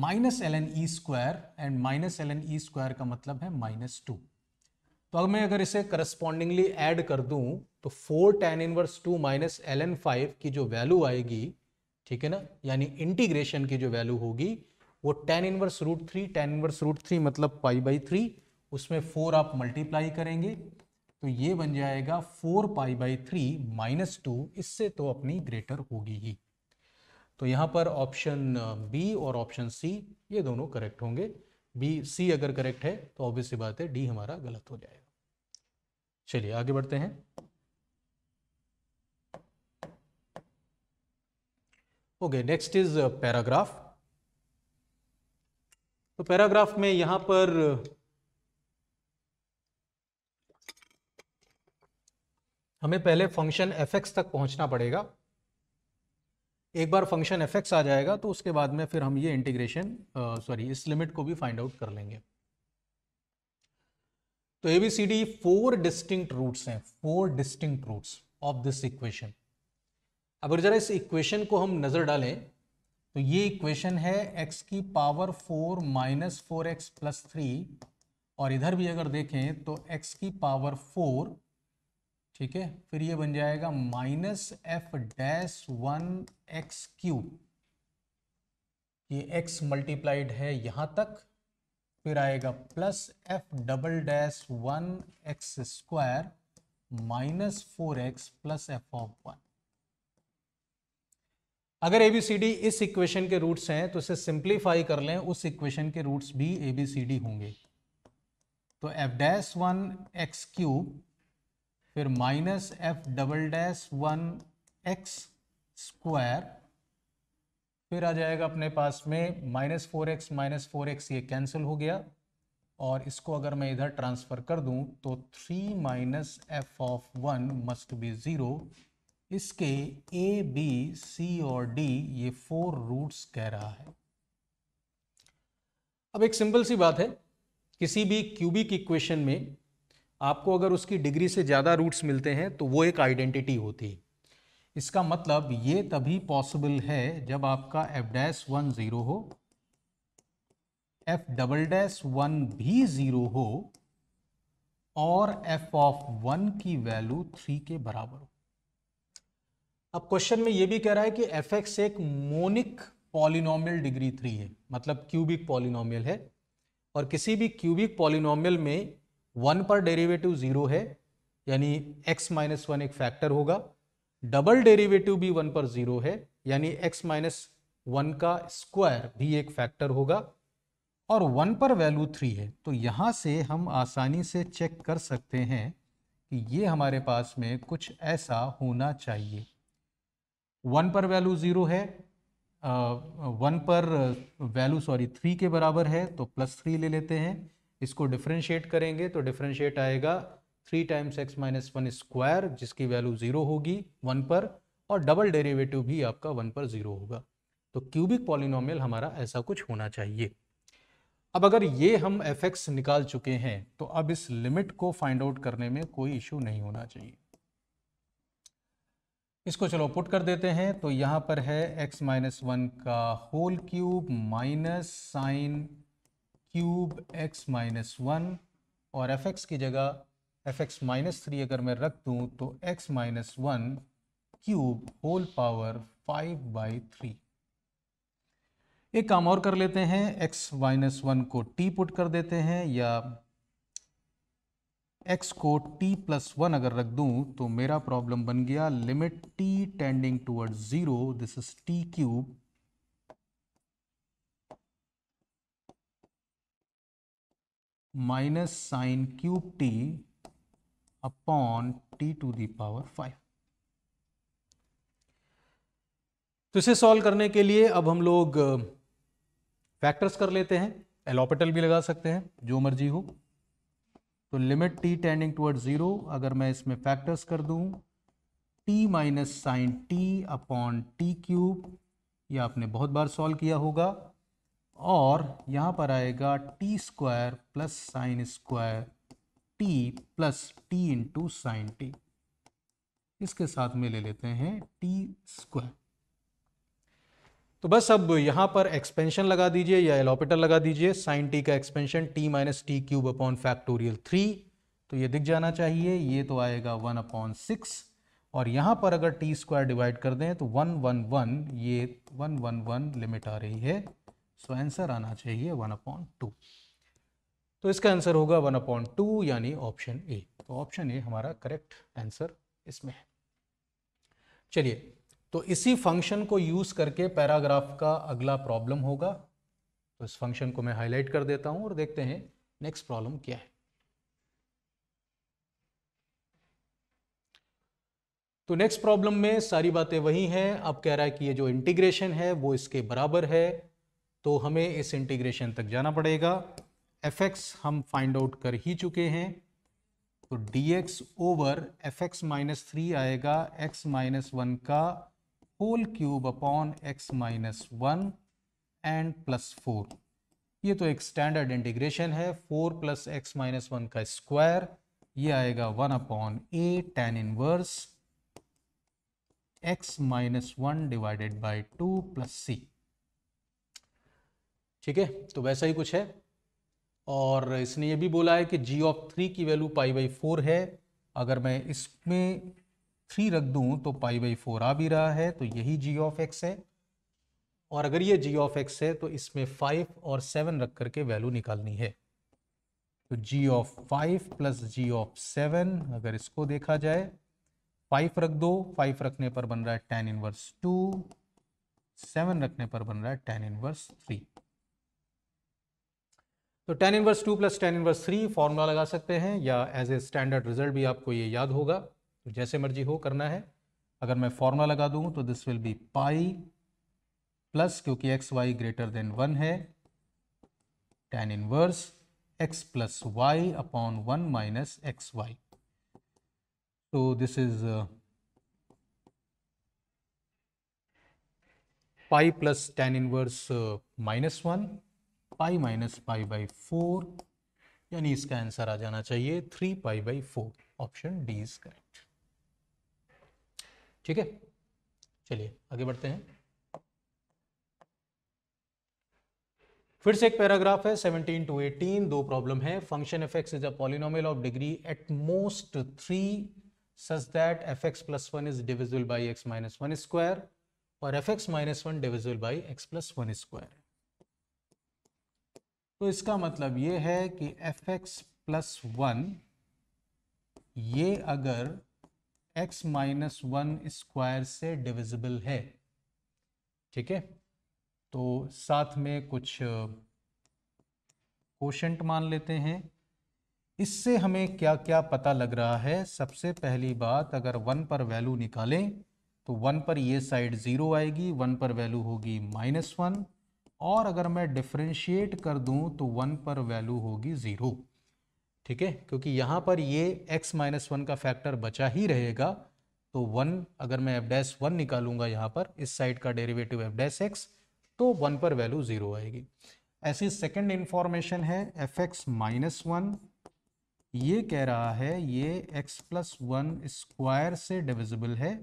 Speaker 1: minus l n e square and minus l n e square का मतलब है माइनस टू तो अब मैं अगर इसे करस्पॉन्डिंगली ऐड कर दूं तो four tan inverse two minus l n five की जो वैल्यू आएगी ठीक है ना यानी इंटीग्रेशन की जो वैल्यू होगी वो tan inverse root three tan inverse root three मतलब पाई बाई थ्री उसमें फोर आप मल्टीप्लाई करेंगे तो ये बन जाएगा four pi by three minus two इससे तो अपनी ग्रेटर होगी ही तो यहाँ पर ऑप्शन बी और ऑप्शन सी ये दोनों करेक्ट होंगे बी सी अगर करेक्ट है तो ऑब्वियस बात है डी हमारा गलत हो जाएगा चलिए आगे बढ़ते हैं ओके नेक्स्ट इज पैराग्राफ तो पैराग्राफ में यहां पर हमें पहले फंक्शन एफ एक्स तक पहुंचना पड़ेगा एक बार फंक्शन एफ एक्स आ जाएगा तो उसके बाद में फिर हम ये इंटीग्रेशन सॉरी uh, इस लिमिट को भी फाइंड आउट कर लेंगे तो एबीसीडी फोर डिस्टिंक्ट रूट्स हैं four distinct roots of this equation अब जरा इस इक्वेशन को हम नज़र डालें तो ये इक्वेशन है x की power four minus four X plus three और इधर भी अगर देखें तो x की पावर फोर ठीक है फिर ये बन जाएगा minus F dash one X cube ये x मल्टीप्लाइड है यहाँ तक फिर आएगा plus F double dash one X square minus four X plus F of one अगर ए बी सी डी इस इक्वेशन के रूट्स हैं तो इसे सिंप्लीफाई कर लें उस इक्वेशन के रूट्स भी ए बी सी डी होंगे तो F dash one X cube फिर minus F double dash one X square फिर आ जाएगा अपने पास में minus four X minus four X ये कैंसिल हो गया और इसको अगर मैं इधर ट्रांसफ़र कर दूं तो three minus F of one must be zero इसके ए बी सी और डी ये फोर रूट्स कह रहा है अब एक सिंपल सी बात है किसी भी क्यूबिक इक्वेशन में आपको अगर उसकी डिग्री से ज़्यादा रूट्स मिलते हैं तो वो एक आइडेंटिटी होती है इसका मतलब ये तभी पॉसिबल है जब आपका एफ डैश वन ज़ीरो हो एफ डबल डैश वन भी ज़ीरो हो और एफ ऑफ वन की वैल्यू थ्री के बराबर हो अब क्वेश्चन में ये भी कह रहा है कि एफ एक्स एक मोनिक पॉलिनोमियल डिग्री थ्री है मतलब क्यूबिक पॉलिनोमियल है और किसी भी क्यूबिक पॉलिनोमियल में वन पर डेरिवेटिव जीरो है यानी एक्स माइनस वन एक फैक्टर होगा डबल डेरिवेटिव भी वन पर जीरो है यानी एक्स माइनस वन का स्क्वायर भी एक फैक्टर होगा और वन पर वैल्यू थ्री है तो यहाँ से हम आसानी से चेक कर सकते हैं कि ये हमारे पास में कुछ ऐसा होना चाहिए वन पर वैल्यू ज़ीरो है वन पर वैल्यू सॉरी थ्री के बराबर है तो प्लस थ्री ले लेते हैं इसको डिफ्रेंशिएट करेंगे तो डिफ्रेंशिएट आएगा three times X minus one square जिसकी वैल्यू ज़ीरो होगी वन पर और डबल डेरिवेटिव भी आपका वन पर ज़ीरो होगा तो क्यूबिक पॉलिनोमियल हमारा ऐसा कुछ होना चाहिए अब अगर ये हम एफ निकाल चुके हैं तो अब इस लिमिट को फाइंड आउट करने में कोई इशू नहीं होना चाहिए इसको चलो पुट कर देते हैं तो यहां पर है x माइनस वन का whole cube minus sine cube x minus one और एफ एक्स की जगह एफ एक्स माइनस थ्री अगर मैं रख दूं तो x minus one cube whole power five by three एक काम और कर लेते हैं x माइनस वन को t पुट कर देते हैं या एक्स को टी प्लस वन अगर रख दूं तो मेरा प्रॉब्लम बन गया limit T tending toward zero this is T cube minus sine cube T upon T to the power five तो इसे सॉल्व करने के लिए अब हम लोग फैक्टर्स uh, कर लेते हैं एलोपिटल भी लगा सकते हैं जो मर्जी हो तो limit T tending toward zero अगर मैं इसमें फैक्टर्स कर दूं T minus sine T upon T cube यह आपने बहुत बार सॉल्व किया होगा और यहां पर आएगा T square plus sine square T plus T into sine T इसके साथ में ले लेते हैं टी स्क्वायर तो बस अब यहाँ पर एक्सपेंशन लगा दीजिए या एलोपेटर लगा दीजिए साइन टी का expansion T minus T cube upon factorial three तो ये दिख जाना चाहिए ये तो आएगा वन अपॉन सिक्स और यहाँ पर अगर टी स्क्वायर डिवाइड कर दें तो वन वन वन ये वन वन वन लिमिट आ रही है सो आंसर आना चाहिए वन अपॉन टू तो इसका आंसर होगा वन अपॉन टू यानी ऑप्शन ए तो ऑप्शन ए हमारा करेक्ट आंसर इसमें है चलिए तो इसी फंक्शन को यूज़ करके पैराग्राफ का अगला प्रॉब्लम होगा तो इस फंक्शन को मैं हाईलाइट कर देता हूं और देखते हैं नेक्स्ट प्रॉब्लम क्या है तो नेक्स्ट प्रॉब्लम में सारी बातें वही हैं अब कह रहा है कि ये जो इंटीग्रेशन है वो इसके बराबर है तो हमें इस इंटीग्रेशन तक जाना पड़ेगा एफ एक्स हम फाइंड आउट कर ही चुके हैं तो D X over F x minus three आएगा एक्स माइनस वन का whole cube upon x minus one and plus four ये तो एक स्टैंडर्ड इंटीग्रेशन है four plus X minus one का स्क्वायर ये आएगा one upon A tan inverse x minus one divided by two plus सी ठीक है तो वैसा ही कुछ है और इसने ये भी बोला है कि जी ऑफ थ्री की वैल्यू पाई बाई फोर है अगर मैं इसमें थ्री रख दूं तो पाई बाई फोर आ भी रहा है तो यही जी ऑफ एक्स है और अगर ये जी ऑफ एक्स है तो इसमें फाइव और सेवन रख करके वैल्यू निकालनी है तो G of five plus G of seven अगर इसको देखा जाए फाइव रख दो फाइव रखने पर बन रहा है टेन इनवर्स टू सेवन रखने पर बन रहा है टेन इनवर्स थ्री तो tan inverse two plus tan inverse three formula लगा सकते हैं या एज ए स्टैंडर्ड रिजल्ट भी आपको ये याद होगा तो जैसे मर्जी हो करना है अगर मैं फॉर्मूला लगा दूँ तो this will be pi plus क्योंकि X Y greater than one है tan inverse X plus Y upon one minus X Y तो this is pi plus tan inverse minus one pi minus pi by four यानी इसका आंसर आ जाना चाहिए three pi by four option D is correct ठीक है चलिए आगे बढ़ते हैं फिर से एक पैराग्राफ है 17 टू 18 दो प्रॉब्लम है function F x is a polynomial of degree at most three such that F x plus one is divisible by X minus one square और F x minus one divisible by X plus one square तो इसका मतलब ये है कि एफ एक्स प्लस वन ये अगर एक्स माइनस वन स्क्वायर से डिविजिबल है ठीक है तो साथ में कुछ कोशंट मान लेते हैं इससे हमें क्या क्या पता लग रहा है सबसे पहली बात अगर वन पर वैल्यू निकालें तो वन पर ये साइड ज़ीरो आएगी वन पर वैल्यू होगी माइनस वन और अगर मैं डिफ्रेंशिएट कर दूं तो वन पर वैल्यू होगी ज़ीरो ठीक है क्योंकि यहाँ पर ये x माइनस वन का फैक्टर बचा ही रहेगा तो वन अगर मैं एफ डैस वन निकालूंगा यहाँ पर इस साइड का डेरिवेटिव एफ डैस एक्स तो वन पर वैल्यू जीरो आएगी ऐसी सेकंड इंफॉर्मेशन है एफ एक्स माइनस वन ये कह रहा है ये x प्लस वन स्क्वायर से डिविजिबल है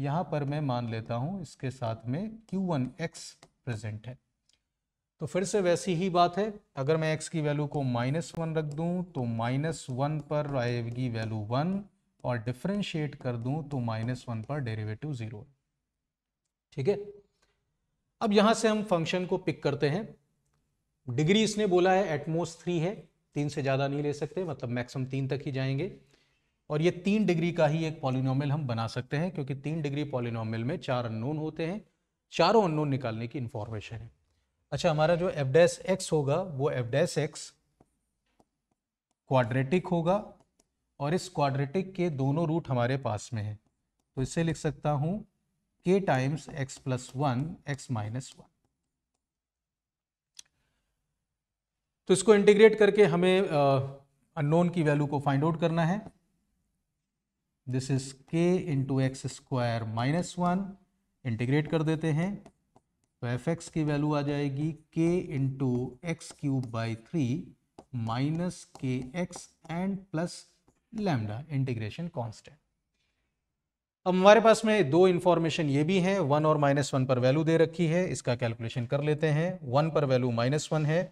Speaker 1: यहाँ पर मैं मान लेता हूँ इसके साथ में q1x प्रेजेंट है तो फिर से वैसी ही बात है अगर मैं एक्स की वैल्यू को माइनस वन रख दूं तो माइनस वन पर आएगी वैल्यू वन और डिफ्रेंशिएट कर दूं तो माइनस वन पर डेरिवेटिव ज़ीरो ठीक है अब यहां से हम फंक्शन को पिक करते हैं डिग्री इसने बोला है एटमोस्ट थ्री है तीन से ज़्यादा नहीं ले सकते मतलब मैक्सिमम तीन तक ही जाएंगे और ये तीन डिग्री का ही एक पॉलिनोमल हम बना सकते हैं क्योंकि तीन डिग्री पॉलिनोमल में चार अननोन होते हैं चारों अननोन निकालने की इन्फॉर्मेशन है अच्छा हमारा जो एफ डैस एक्स होगा वो एफ डैस एक्स क्वाड्रेटिक होगा और इस क्वाड्रेटिक के दोनों रूट हमारे पास में है तो इसे लिख सकता हूं K times X plus one X minus one तो इसको इंटीग्रेट करके हमें अननोन की वैल्यू को फाइंड आउट करना है this is K into X square minus one integrate कर देते हैं तो एफ एक्स की वैल्यू आ जाएगी K into X cube by three minus K X and plus lambda integration constant अब हमारे पास में दो इन्फॉर्मेशन ये भी है वन और माइनस वन पर वैल्यू दे रखी है इसका कैलकुलेशन कर लेते हैं वन पर वैल्यू माइनस वन है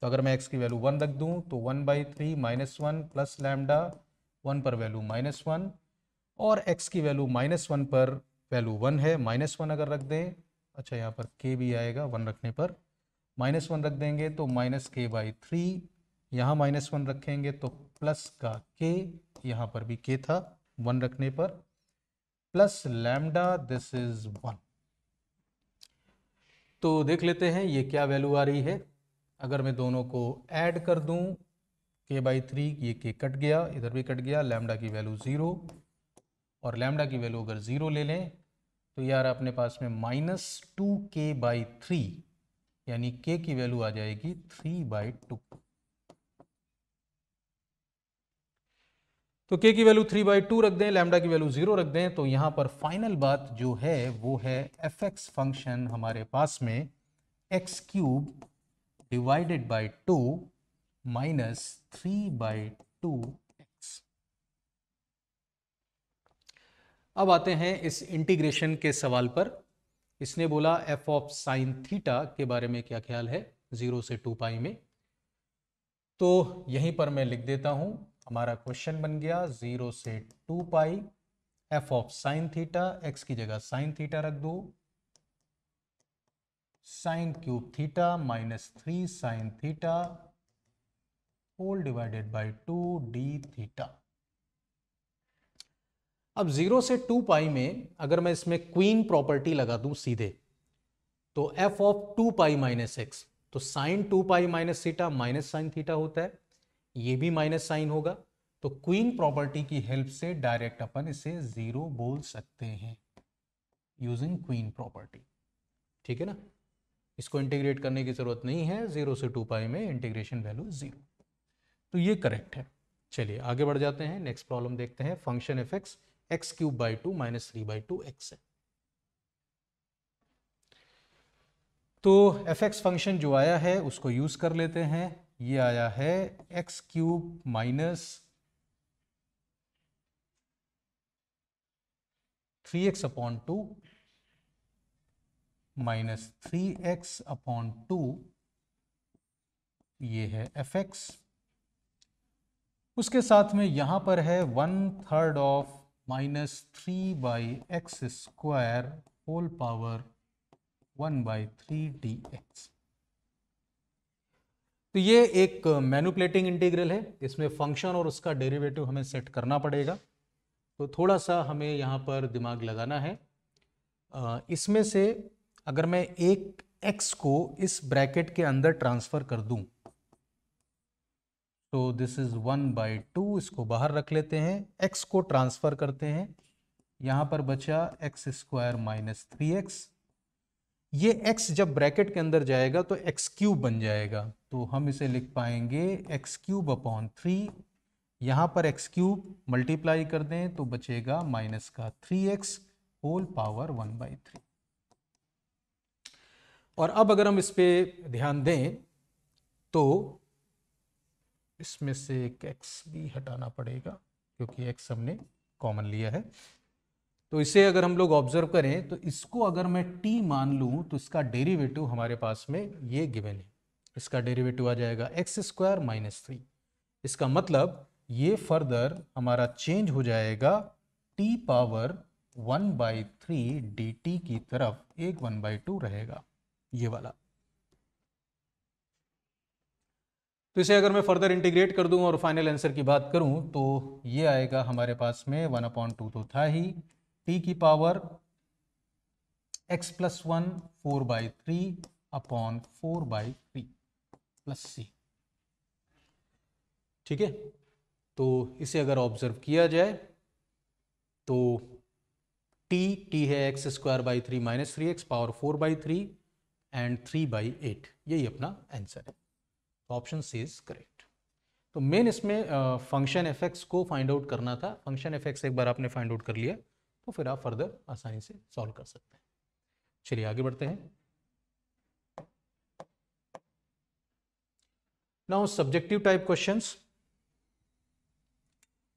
Speaker 1: तो अगर मैं एक्स की वैल्यू वन रख दूँ तो one by three minus one plus lambda one पर वैल्यू माइनस वन और एक्स की वैल्यू माइनस वन पर वैल्यू वन है माइनस वन अगर रख दें अच्छा यहाँ पर के भी आएगा वन रखने पर माइनस वन रख देंगे तो माइनस के बाई थ्री यहाँ माइनस वन रखेंगे तो प्लस का के यहाँ पर भी के था वन रखने पर plus lambda this is one तो देख लेते हैं ये क्या वैल्यू आ रही है अगर मैं दोनों को ऐड कर दूं के बाई थ्री ये के कट गया इधर भी कट गया लैमडा की वैल्यू ज़ीरो और लैमडा की वैल्यू अगर ज़ीरो ले लें तो यार अपने पास में minus two K by three यानी के की वैल्यू आ जाएगी थ्री बाई टू तो के की वैल्यू थ्री बाई टू रख दें लैमडा की वैल्यू जीरो रख दें तो यहां पर फाइनल बात जो है वो है एफ एक्स फंक्शन हमारे पास में x cube divided by two minus three by two अब आते हैं इस इंटीग्रेशन के सवाल पर इसने बोला एफ ऑफ साइन थीटा के बारे में क्या ख्याल है ज़ीरो से टू पाई में तो यहीं पर मैं लिख देता हूं हमारा क्वेश्चन बन गया ज़ीरो से two pi F of sine theta X की जगह साइन थीटा रख दो sine cube theta minus three sine theta whole divided by two D theta अब ज़ीरो से टू पाई में अगर मैं इसमें क्वीन प्रॉपर्टी लगा दूं सीधे तो F of two pi minus x तो sine two pi minus theta minus sine theta होता है ये भी माइनस साइन होगा तो क्वीन प्रॉपर्टी की हेल्प से डायरेक्ट अपन इसे ज़ीरो बोल सकते हैं यूजिंग क्वीन प्रॉपर्टी ठीक है ना इसको इंटीग्रेट करने की ज़रूरत नहीं है ज़ीरो से टू पाई में इंटीग्रेशन वैल्यू ज़ीरो तो ये करेक्ट है चलिए आगे बढ़ जाते हैं नेक्स्ट प्रॉब्लम देखते हैं function effects X cube by two minus three by two X है तो एफ एक्स फंक्शन जो आया है उसको यूज कर लेते हैं ये आया है X cube minus three X upon two minus three X upon two ये है एफ एक्स उसके साथ में यहां पर है one third of minus three by X square whole power one by three D x तो ये एक मैनुपलेटिंग इंटीग्रल है इसमें फंक्शन और उसका डेरिवेटिव हमें सेट करना पड़ेगा तो थोड़ा सा हमें यहाँ पर दिमाग लगाना है इसमें से अगर मैं एक एक्स को इस ब्रैकेट के अंदर ट्रांसफ़र कर दूँ तो this is one by two इसको बाहर रख लेते हैं एक्स को ट्रांसफ़र करते हैं यहां पर बचा X square minus three X ये x जब ब्रैकेट के अंदर जाएगा तो एक्स क्यूब बन जाएगा तो हम इसे लिख पाएंगे एक्स क्यूब अपॉन थ्री यहां पर एक्स क्यूब मल्टीप्लाई कर दें तो बचेगा माइनस का three X whole power one by three और अब अगर हम इस पर ध्यान दें तो इसमें से एक एक्स भी हटाना पड़ेगा क्योंकि एक्स हमने कॉमन लिया है तो इसे अगर हम लोग ऑब्जर्व करें तो इसको अगर मैं टी मान लूँ तो इसका डेरिवेटिव हमारे पास में ये गिवन है इसका डेरिवेटिव आ जाएगा एक्स स्क्वायर माइनस थ्री इसका मतलब ये फर्दर हमारा चेंज हो जाएगा T power one by three D की तरफ एक वन बाई टू रहेगा ये वाला तो इसे अगर मैं फर्दर इंटीग्रेट कर दूं और फाइनल आंसर की बात करूं तो ये आएगा हमारे पास में वन अपॉन टू तो था ही टी की power x plus one four by three upon four by three plus सी ठीक है तो इसे अगर ऑब्जर्व किया जाए तो टी टी है x square by three minus three x power four by three and three by eight यही अपना आंसर है ऑप्शन सी इज करेक्ट तो मेन तो इसमें फंक्शन uh, एफेक्ट्स को फाइंड आउट करना था फंक्शन एफेक्ट्स एक बार आपने फाइंड आउट कर लिया तो फिर आप फर्दर आसानी से सॉल्व कर सकते हैं चलिए आगे बढ़ते हैं now subjective type questions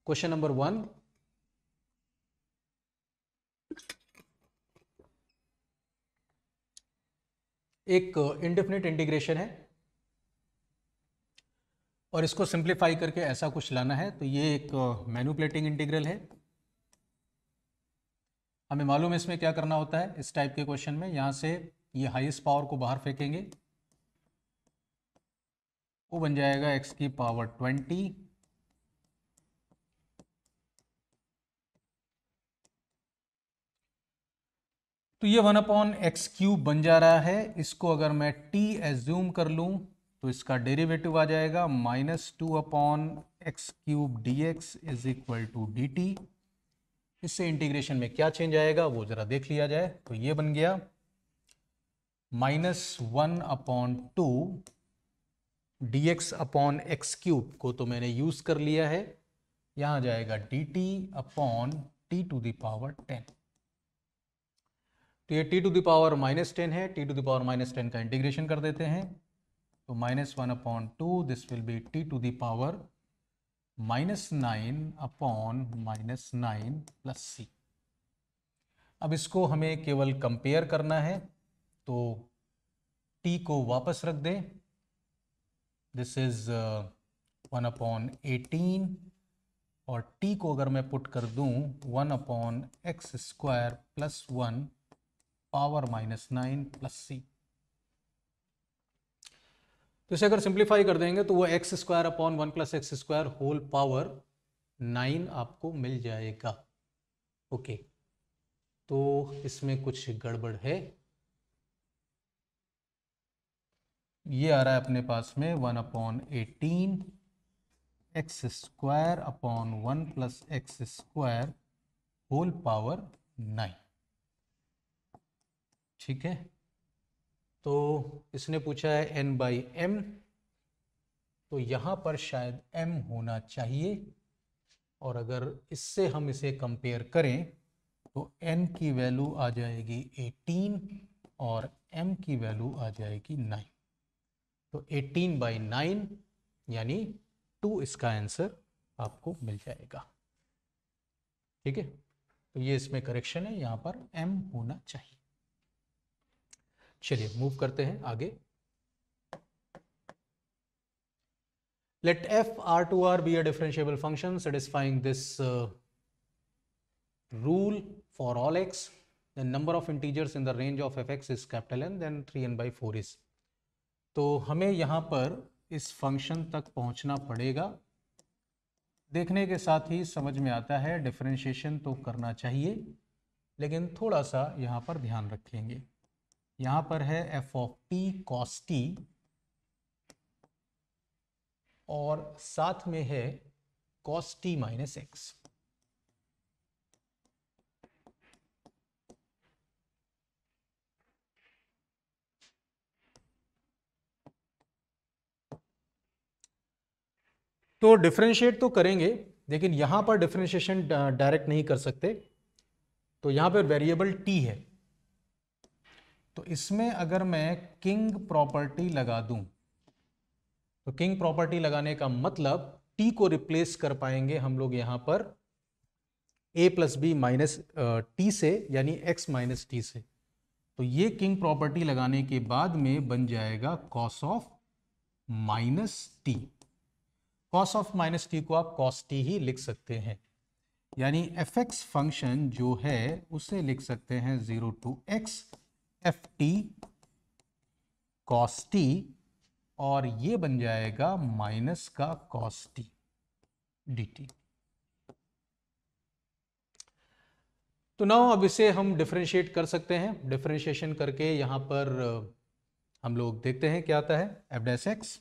Speaker 1: question number one एक इंडेफिनिट इंटीग्रेशन है और इसको सिंप्लीफाई करके ऐसा कुछ लाना है तो ये एक मैनुपलेटिंग uh, इंटीग्रल है हमें मालूम है इसमें क्या करना होता है इस टाइप के क्वेश्चन में यहां से ये हाईएस्ट पावर को बाहर फेंकेंगे वो बन जाएगा एक्स की पावर ट्वेंटी तो ये वन अपॉन एक्स क्यूब बन जा रहा है इसको अगर मैं टी एज्यूम कर लूं तो इसका डेरिवेटिव आ जाएगा minus two upon x cube d x is equal to d t इससे इंटीग्रेशन में क्या चेंज आएगा वो ज़रा देख लिया जाए तो ये बन गया minus one upon two d x upon x cube को तो मैंने यूज़ कर लिया है यहां जाएगा d t upon T to the power ten तो ये t to the power minus ten है t to the power minus ten का इंटीग्रेशन कर देते हैं तो minus 1 upon 2 this will be t to the power minus 9 upon minus 9 plus अब इसको हमें केवल कंपेयर करना है तो टी को वापस रख दें this is one upon eighteen और टी को अगर मैं पुट कर दूं one upon x square plus one power minus nine plus C तो इसे अगर सिंप्लीफाई कर देंगे तो वो x square upon one plus x square whole power nine आपको मिल जाएगा ओके तो इसमें कुछ गड़बड़ है ये आ रहा है अपने पास में one upon eighteen x square upon one plus x square whole power nine ठीक है तो इसने पूछा है एन बाई एम तो यहाँ पर शायद एम होना चाहिए और अगर इससे हम इसे कंपेयर करें तो एन की वैल्यू आ जाएगी 18 और एम की वैल्यू आ जाएगी 9 तो 18 बाई नाइन यानी टू इसका आंसर आपको मिल जाएगा ठीक है तो ये इसमें करेक्शन है यहाँ पर एम होना चाहिए चलिए मूव करते हैं आगे let f R to R be a differentiable function satisfying this rule for all x then number of integers in the range of f x is capital N then three N by four is तो हमें यहां पर इस फंक्शन तक पहुंचना पड़ेगा देखने के साथ ही समझ में आता है डिफ्रेंशिएशन तो करना चाहिए लेकिन थोड़ा सा यहां पर ध्यान रखेंगे यहां पर है f of t cos t और साथ में है कॉस टी माइनस एक्स तो डिफ्रेंशिएट तो करेंगे लेकिन यहां पर डिफ्रेंशिएशन डायरेक्ट uh, नहीं कर सकते तो यहां पर वेरिएबल टी है तो इसमें अगर मैं किंग प्रॉपर्टी लगा दूं तो किंग प्रॉपर्टी लगाने का मतलब टी को रिप्लेस कर पाएंगे हम लोग यहां पर a plus b minus t से यानी एक्स माइनस टी से तो ये किंग प्रॉपर्टी लगाने के बाद में बन जाएगा cos of minus t cos of minus t को आप कॉस टी ही लिख सकते हैं यानी एफ एक्स फंक्शन जो है उसे लिख सकते हैं zero to x f t cos t और ये बन जाएगा माइनस का कॉस्टी डी टी तो नाउ अब इसे हम डिफ्रेंशिएट कर सकते हैं डिफ्रेंशिएशन करके यहां पर uh, हम लोग देखते हैं क्या आता है एफ डेस एक्स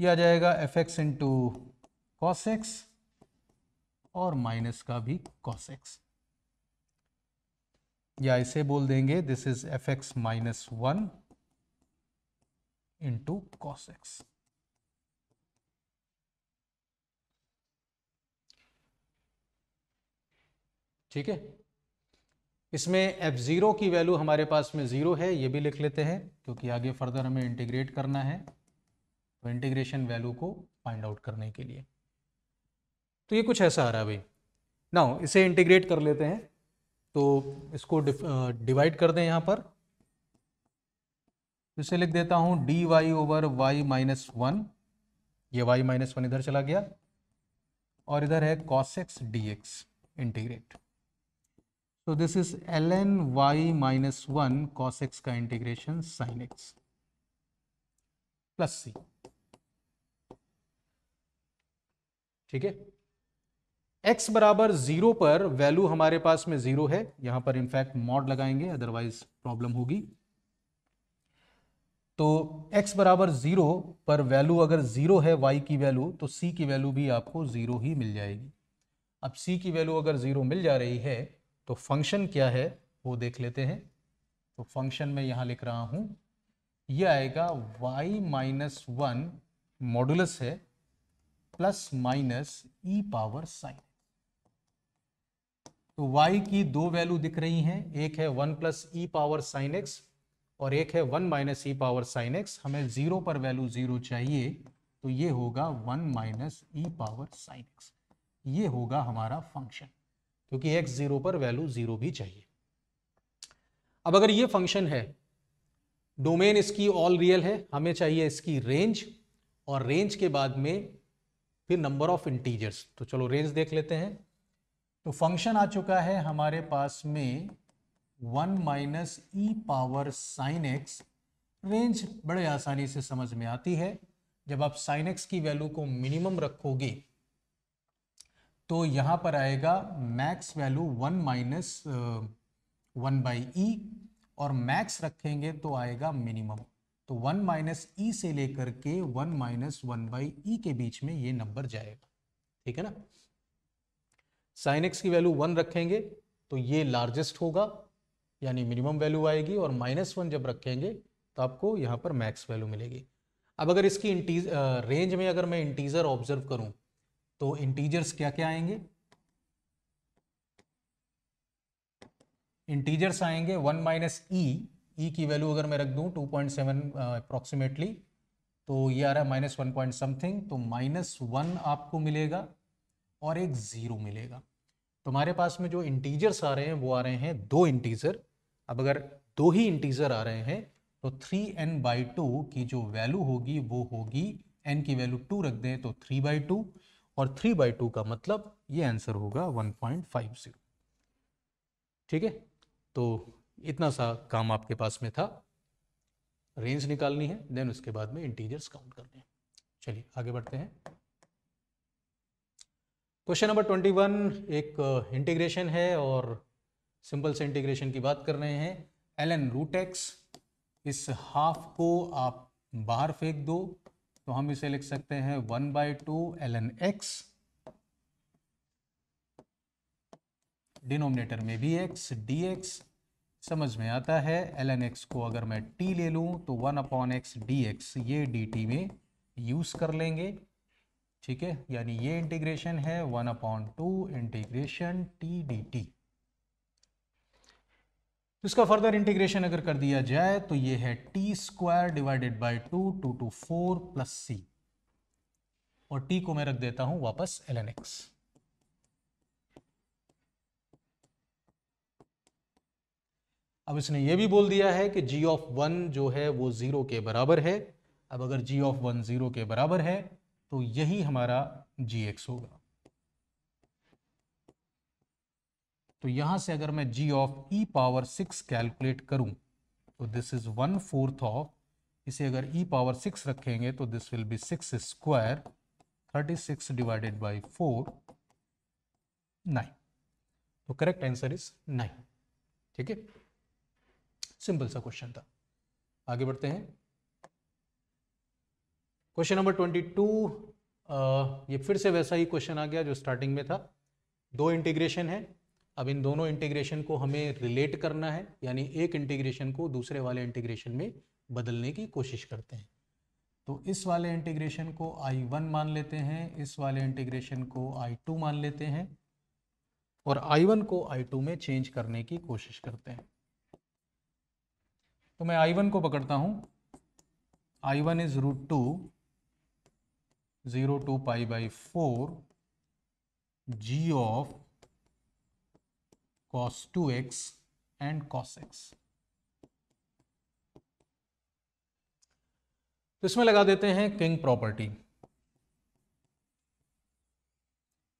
Speaker 1: यह आ जाएगा f x into cos x और माइनस का भी कॉस एक्स या इसे बोल देंगे this is f x minus one into cos x ठीक है इसमें एफ ज़ीरो की वैल्यू हमारे पास में ज़ीरो है ये भी लिख लेते हैं क्योंकि आगे फर्दर हमें इंटीग्रेट करना है तो इंटीग्रेशन वैल्यू को फाइंड आउट करने के लिए तो ये कुछ ऐसा आ रहा है भाई नाउ इसे इंटीग्रेट कर लेते हैं तो इसको डिवाइड कर दें यहां पर इसे लिख देता हूं d y over y minus one ये वाई माइनस वन इधर चला गया और इधर है cos x d x integrate तो this is l n y minus one cos x का इंटीग्रेशन साइन एक्स प्लस सी ठीक है एक्स बराबर जीरो पर वैल्यू हमारे पास में जीरो है यहां पर इनफैक्ट मॉड लगाएंगे अदरवाइज प्रॉब्लम होगी तो x बराबर जीरो पर वैल्यू अगर जीरो है y की वैल्यू तो c की वैल्यू भी आपको जीरो ही मिल जाएगी अब c की वैल्यू अगर जीरो मिल जा रही है तो फंक्शन क्या है वो देख लेते हैं तो फंक्शन में यहाँ लिख रहा हूँ ये आएगा वाई माइनस वन मॉडुलस है plus minus e power sine तो y की दो वैल्यू दिख रही हैं एक है one plus e power sine x और एक है one minus e power sine x हमें जीरो पर वैल्यू जीरो चाहिए तो ये होगा one minus e power sine x ये होगा हमारा फंक्शन क्योंकि एक्स जीरो पर वैल्यू जीरो भी चाहिए अब अगर ये फंक्शन है डोमेन इसकी ऑल रियल है हमें चाहिए इसकी रेंज और रेंज के बाद में फिर नंबर ऑफ इंटीजर्स तो चलो रेंज देख लेते हैं तो फंक्शन आ चुका है हमारे पास में one minus e power sine x range बड़े आसानी से समझ में आती है जब आप साइन एक्स की वैल्यू को मिनिमम रखोगे तो यहां पर आएगा max value one minus one by e और मैक्स रखेंगे तो आएगा मिनिमम तो वन माइनस ई से लेकर के one minus one by e के बीच में ये नंबर जाएगा ठीक है ना साइन एक्स की वैल्यू वन रखेंगे तो ये लार्जेस्ट होगा यानी मिनिमम वैल्यू आएगी और माइनस वन जब रखेंगे तो आपको यहाँ पर मैक्स वैल्यू मिलेगी अब अगर इसकी इंटीज रेंज में अगर मैं इंटीजर ऑब्जर्व करूँ तो इंटीजर्स क्या क्या आएंगे इंटीजर्स आएंगे वन माइनस ई ई की वैल्यू अगर मैं रख दूं टू पॉइंट सेवन अप्रॉक्सीमेटली तो ये आ रहा है माइनस वन पॉइंट समथिंग तो माइनस वन आपको मिलेगा और एक ज़ीरो मिलेगा तुम्हारे पास में जो इंटीजर्स आ रहे हैं वो आ रहे हैं दो इंटीजर अब अगर दो ही इंटीजर आ रहे हैं तो थ्री एन बाई टू की जो वैल्यू होगी वो होगी एन की वैल्यू टू रख दें तो थ्री बाई टू और थ्री बाई टू का मतलब ये आंसर होगा वन पॉइंट फाइव जीरो ठीक है तो इतना सा काम आपके पास में था रेंज निकालनी है देन उसके बाद में इंटीजर्स काउंट करने हैं चलिए आगे बढ़ते हैं क्वेश्चन नंबर ट्वेंटी वन एक इंटीग्रेशन uh, है और सिंपल से इंटीग्रेशन की बात कर रहे हैं एल एन रूट एक्स इस हाफ को आप बाहर फेंक दो तो हम इसे लिख सकते हैं one by two L n x denominator में भी एक्स डी एक्स समझ में आता है एल एन एक्स को अगर मैं टी ले लूं तो one upon x d x ये डी टी में यूज़ कर लेंगे ठीक है यानी ये इंटीग्रेशन है one upon two integration t d t इसका फर्दर इंटीग्रेशन अगर कर दिया जाए तो ये है t square divided by two two two four plus C और टी को मैं रख देता हूं वापस एल एन एक्स अब इसने ये भी बोल दिया है कि जी ऑफ वन जो है वो जीरो के बराबर है अब अगर जी ऑफ वन जीरो के बराबर है तो यही हमारा जी एक्स होगा तो यहां से अगर मैं g of e power six calculate करूं तो this is one fourth of इसे अगर ई पावर सिक्स रखेंगे तो this will be six square thirty six divided by four nine तो करेक्ट आंसर इज नाइन ठीक है सिंपल सा क्वेश्चन था आगे बढ़ते हैं क्वेश्चन नंबर ट्वेंटी टू ये फिर से वैसा ही क्वेश्चन आ गया जो स्टार्टिंग में था दो इंटीग्रेशन है अब इन दोनों इंटीग्रेशन को हमें रिलेट करना है यानी एक इंटीग्रेशन को दूसरे वाले इंटीग्रेशन में बदलने की कोशिश करते हैं तो इस वाले इंटीग्रेशन को आई वन मान लेते हैं इस वाले इंटीग्रेशन को आई टू मान लेते हैं और आई वन को आई टू में चेंज करने की कोशिश करते हैं तो मैं आई वन को पकड़ता हूं I one is root two zero to pi by four g of cos 2x and cos x तो इसमें लगा देते हैं किंग प्रॉपर्टी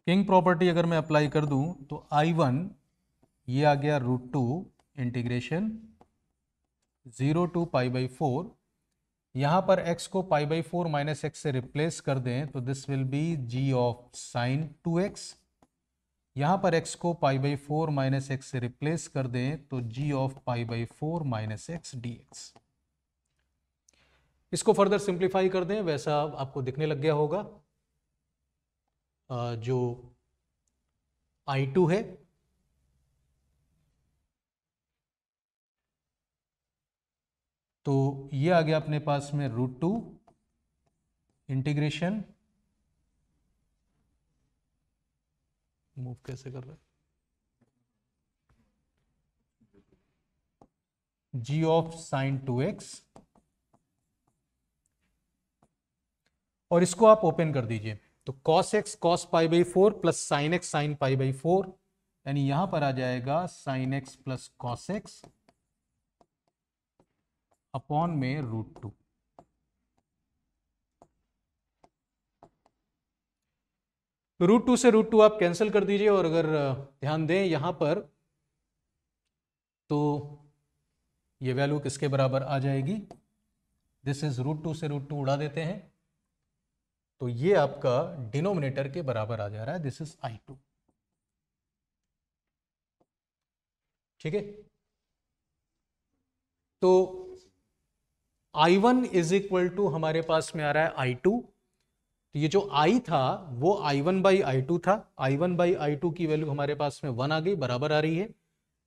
Speaker 1: किंग प्रॉपर्टी अगर मैं अप्लाई कर दूं तो I1 ये आ गया root two integration zero to pi by four यहाँ पर x को pi by four minus x से रिप्लेस कर दें तो this will be g of sine two x यहाँ पर x को pi by four minus x से रिप्लेस कर दें तो g of pi by four minus x d इसको फर्दर सिंप्लीफाई कर दें वैसा आपको दिखने लग गया होगा जो I2 है तो ये आ गया अपने पास में रूट टू इंटीग्रेशन मूव कैसे कर रहा है g of sine two x और इसको आप ओपन कर दीजिए तो cos x cos pi by four plus sine x sine pi by four यानी यहां पर आ जाएगा sine x plus cos x upon में रूट टू तो रूट टू से रूट टू आप कैंसिल कर दीजिए और अगर ध्यान दें यहां पर तो ये वैल्यू किसके बराबर आ जाएगी दिस इज रूट टू से रूट टू उड़ा देते हैं तो ये आपका डिनोमिनेटर के बराबर आ जा रहा है दिस इज आई टू ठीक है तो I one is equal to हमारे पास में आ रहा है आई टू तो ये जो आई था वो I one by I two था I one by I two की वैल्यू हमारे पास में वन आ गई बराबर आ रही है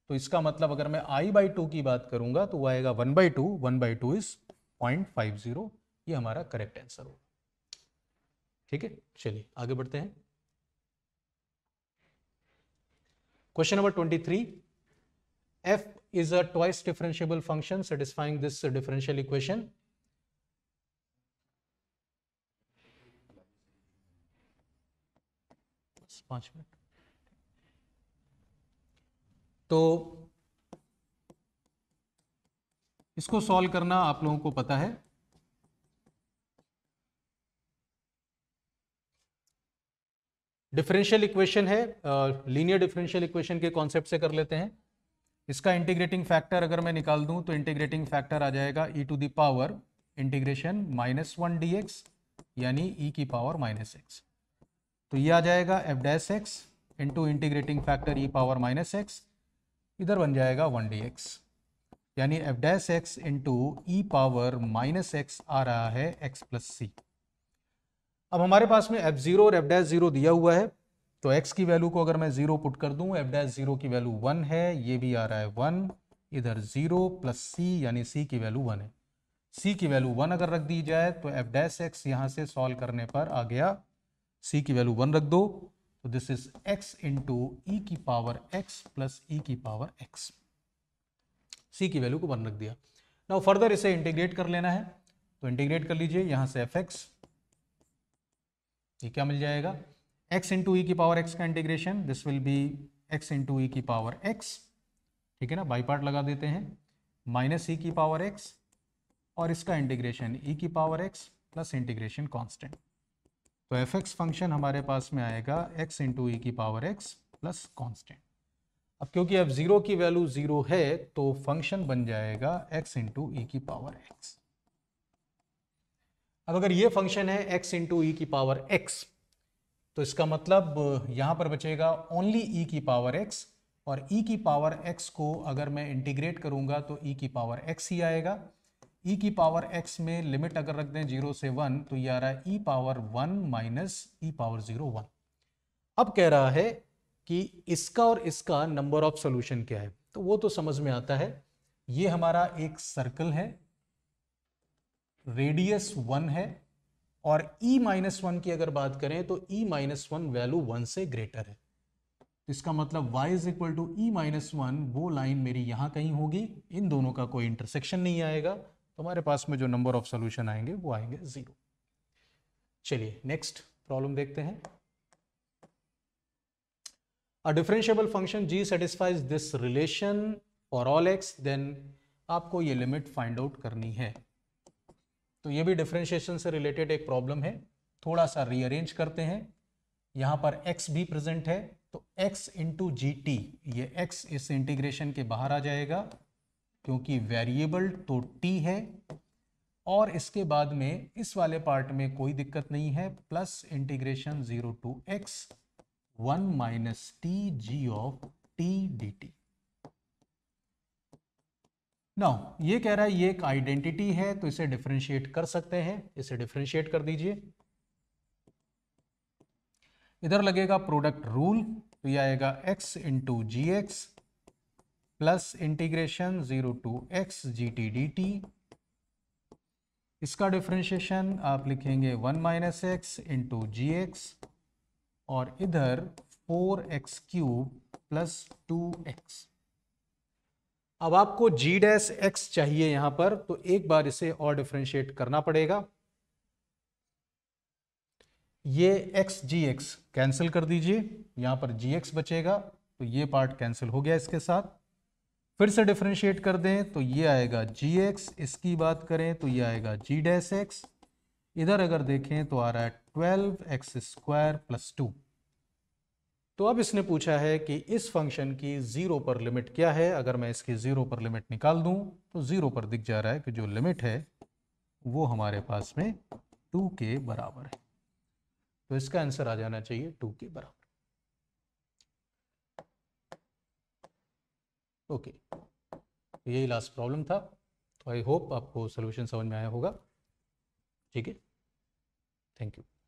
Speaker 1: तो इसका मतलब अगर मैं आई बाई टू की बात करूंगा तो वह आएगा one by two one by two is point five zero ये हमारा करेक्ट आंसर होगा ठीक है चलिए आगे बढ़ते हैं question number twenty three f is a twice differentiable function satisfying this uh, differential equation. तो इसको सॉल्व करना आप लोगों को पता है डिफरेंशियल इक्वेशन है लीनियर डिफरेंशियल इक्वेशन के कॉन्सेप्ट से कर लेते हैं इसका इंटीग्रेटिंग फैक्टर अगर मैं निकाल दूं तो इंटीग्रेटिंग फैक्टर आ जाएगा e to the power integration minus one d x यानी ई e की पावर माइनस एक्स तो ये आ जाएगा f dash x into integrating factor e power minus x इधर बन जाएगा वन डी एक्स यानी f dash x into e power minus x आ रहा है एक्स प्लस सी अब हमारे पास में एफ जीरो और एफ डैस जीरो दिया हुआ है तो x की वैल्यू को अगर मैं ज़ीरो पुट कर दूं एफ डैश ज़ीरो की वैल्यू वन है ये भी आ रहा है वन इधर ज़ीरो प्लस सी यानी c की वैल्यू वन है c की वैल्यू वन अगर रख दी जाए तो एफ डैश एक्स यहां से सॉल्व करने पर आ गया c की वैल्यू वन रख दो तो this is x into e e की power x plus e e की पावर x c की वैल्यू को वन रख दिया नाउ फर्दर इसे इंटीग्रेट कर लेना है तो इंटीग्रेट कर लीजिए यहां से एफ एक्स ये क्या मिल जाएगा x into e की पावर x का integration this will be x into e e की पावर x ठीक है ना बाई पार्ट लगा देते हैं माइनस ई e की पावर x और इसका इंटीग्रेशन ई e की power x plus integration constant तो एफ एक्स फंक्शन हमारे पास में आएगा x इंटू ई की पावर x प्लस कांस्टेंट अब क्योंकि अब ज़ीरो की वैल्यू ज़ीरो है तो फंक्शन बन जाएगा x इंटू ई की पावर x अब अगर ये फंक्शन है x इंटू ई की पावर x तो इसका मतलब यहां पर बचेगा ओनली ई की पावर एक्स और ई e की पावर एक्स e को अगर मैं इंटीग्रेट करूंगा तो ई e की पावर एक्स ही आएगा ई e की पावर एक्स में लिमिट अगर रख दें जीरो से वन तो ये आ रहा है e power one minus e power zero one अब कह रहा है कि इसका और इसका नंबर ऑफ सॉल्यूशन क्या है तो वो तो समझ में आता है ये हमारा एक सर्कल है रेडियस वन है और e माइनस वन की अगर बात करें तो e minus one value one से ग्रेटर है तो इसका मतलब y is equal to e minus one वो लाइन मेरी यहाँ कहीं होगी इन दोनों का कोई इंटरसेक्शन नहीं आएगा तो हमारे पास में जो नंबर ऑफ सोल्यूशन आएंगे वो आएंगे जीरो चलिए नेक्स्ट प्रॉब्लम देखते हैं a differentiable function g satisfies this relation for all x then आपको ये लिमिट फाइंड आउट करनी है तो ये भी डिफ्रेंशिएशन से रिलेटेड एक प्रॉब्लम है थोड़ा सा रीअरेंज करते हैं यहाँ पर x भी प्रेजेंट है तो x इंटू जी टी ये x इस इंटीग्रेशन के बाहर आ जाएगा क्योंकि वेरिएबल तो t है और इसके बाद में इस वाले पार्ट में कोई दिक्कत नहीं है plus integration zero to x one minus t g of t d t ना ये कह रहा है ये एक आइडेंटिटी है तो इसे डिफ्रेंशिएट कर सकते हैं इसे डिफ्रेंशिएट कर दीजिए इधर लगेगा प्रोडक्ट रूल तो ये आएगा x into g x plus integration zero to x g t d t इसका डिफ्रेंशिएशन आप लिखेंगे one minus x into g x और इधर four x cube plus two x अब आपको जी डैस एक्स चाहिए यहां पर तो एक बार इसे और डिफ्रेंशिएट करना पड़ेगा ये एक्स जी एक्स कैंसिल कर दीजिए यहां पर जी एक्स बचेगा तो ये पार्ट कैंसिल हो गया इसके साथ फिर से डिफ्रेंशिएट कर दें तो ये आएगा जी एक्स इसकी बात करें तो ये आएगा जी डैस एक्स इधर अगर देखें तो आ रहा है twelve x square plus two तो अब इसने पूछा है कि इस फंक्शन की ज़ीरो पर लिमिट क्या है अगर मैं इसकी ज़ीरो पर लिमिट निकाल दूं तो ज़ीरो पर दिख जा रहा है कि जो लिमिट है वो हमारे पास में टू के बराबर है तो इसका आंसर आ जाना चाहिए टू के बराबर ओके तो यही लास्ट प्रॉब्लम था तो आई होप आपको सोल्यूशन समझ में आया होगा ठीक है थैंक यू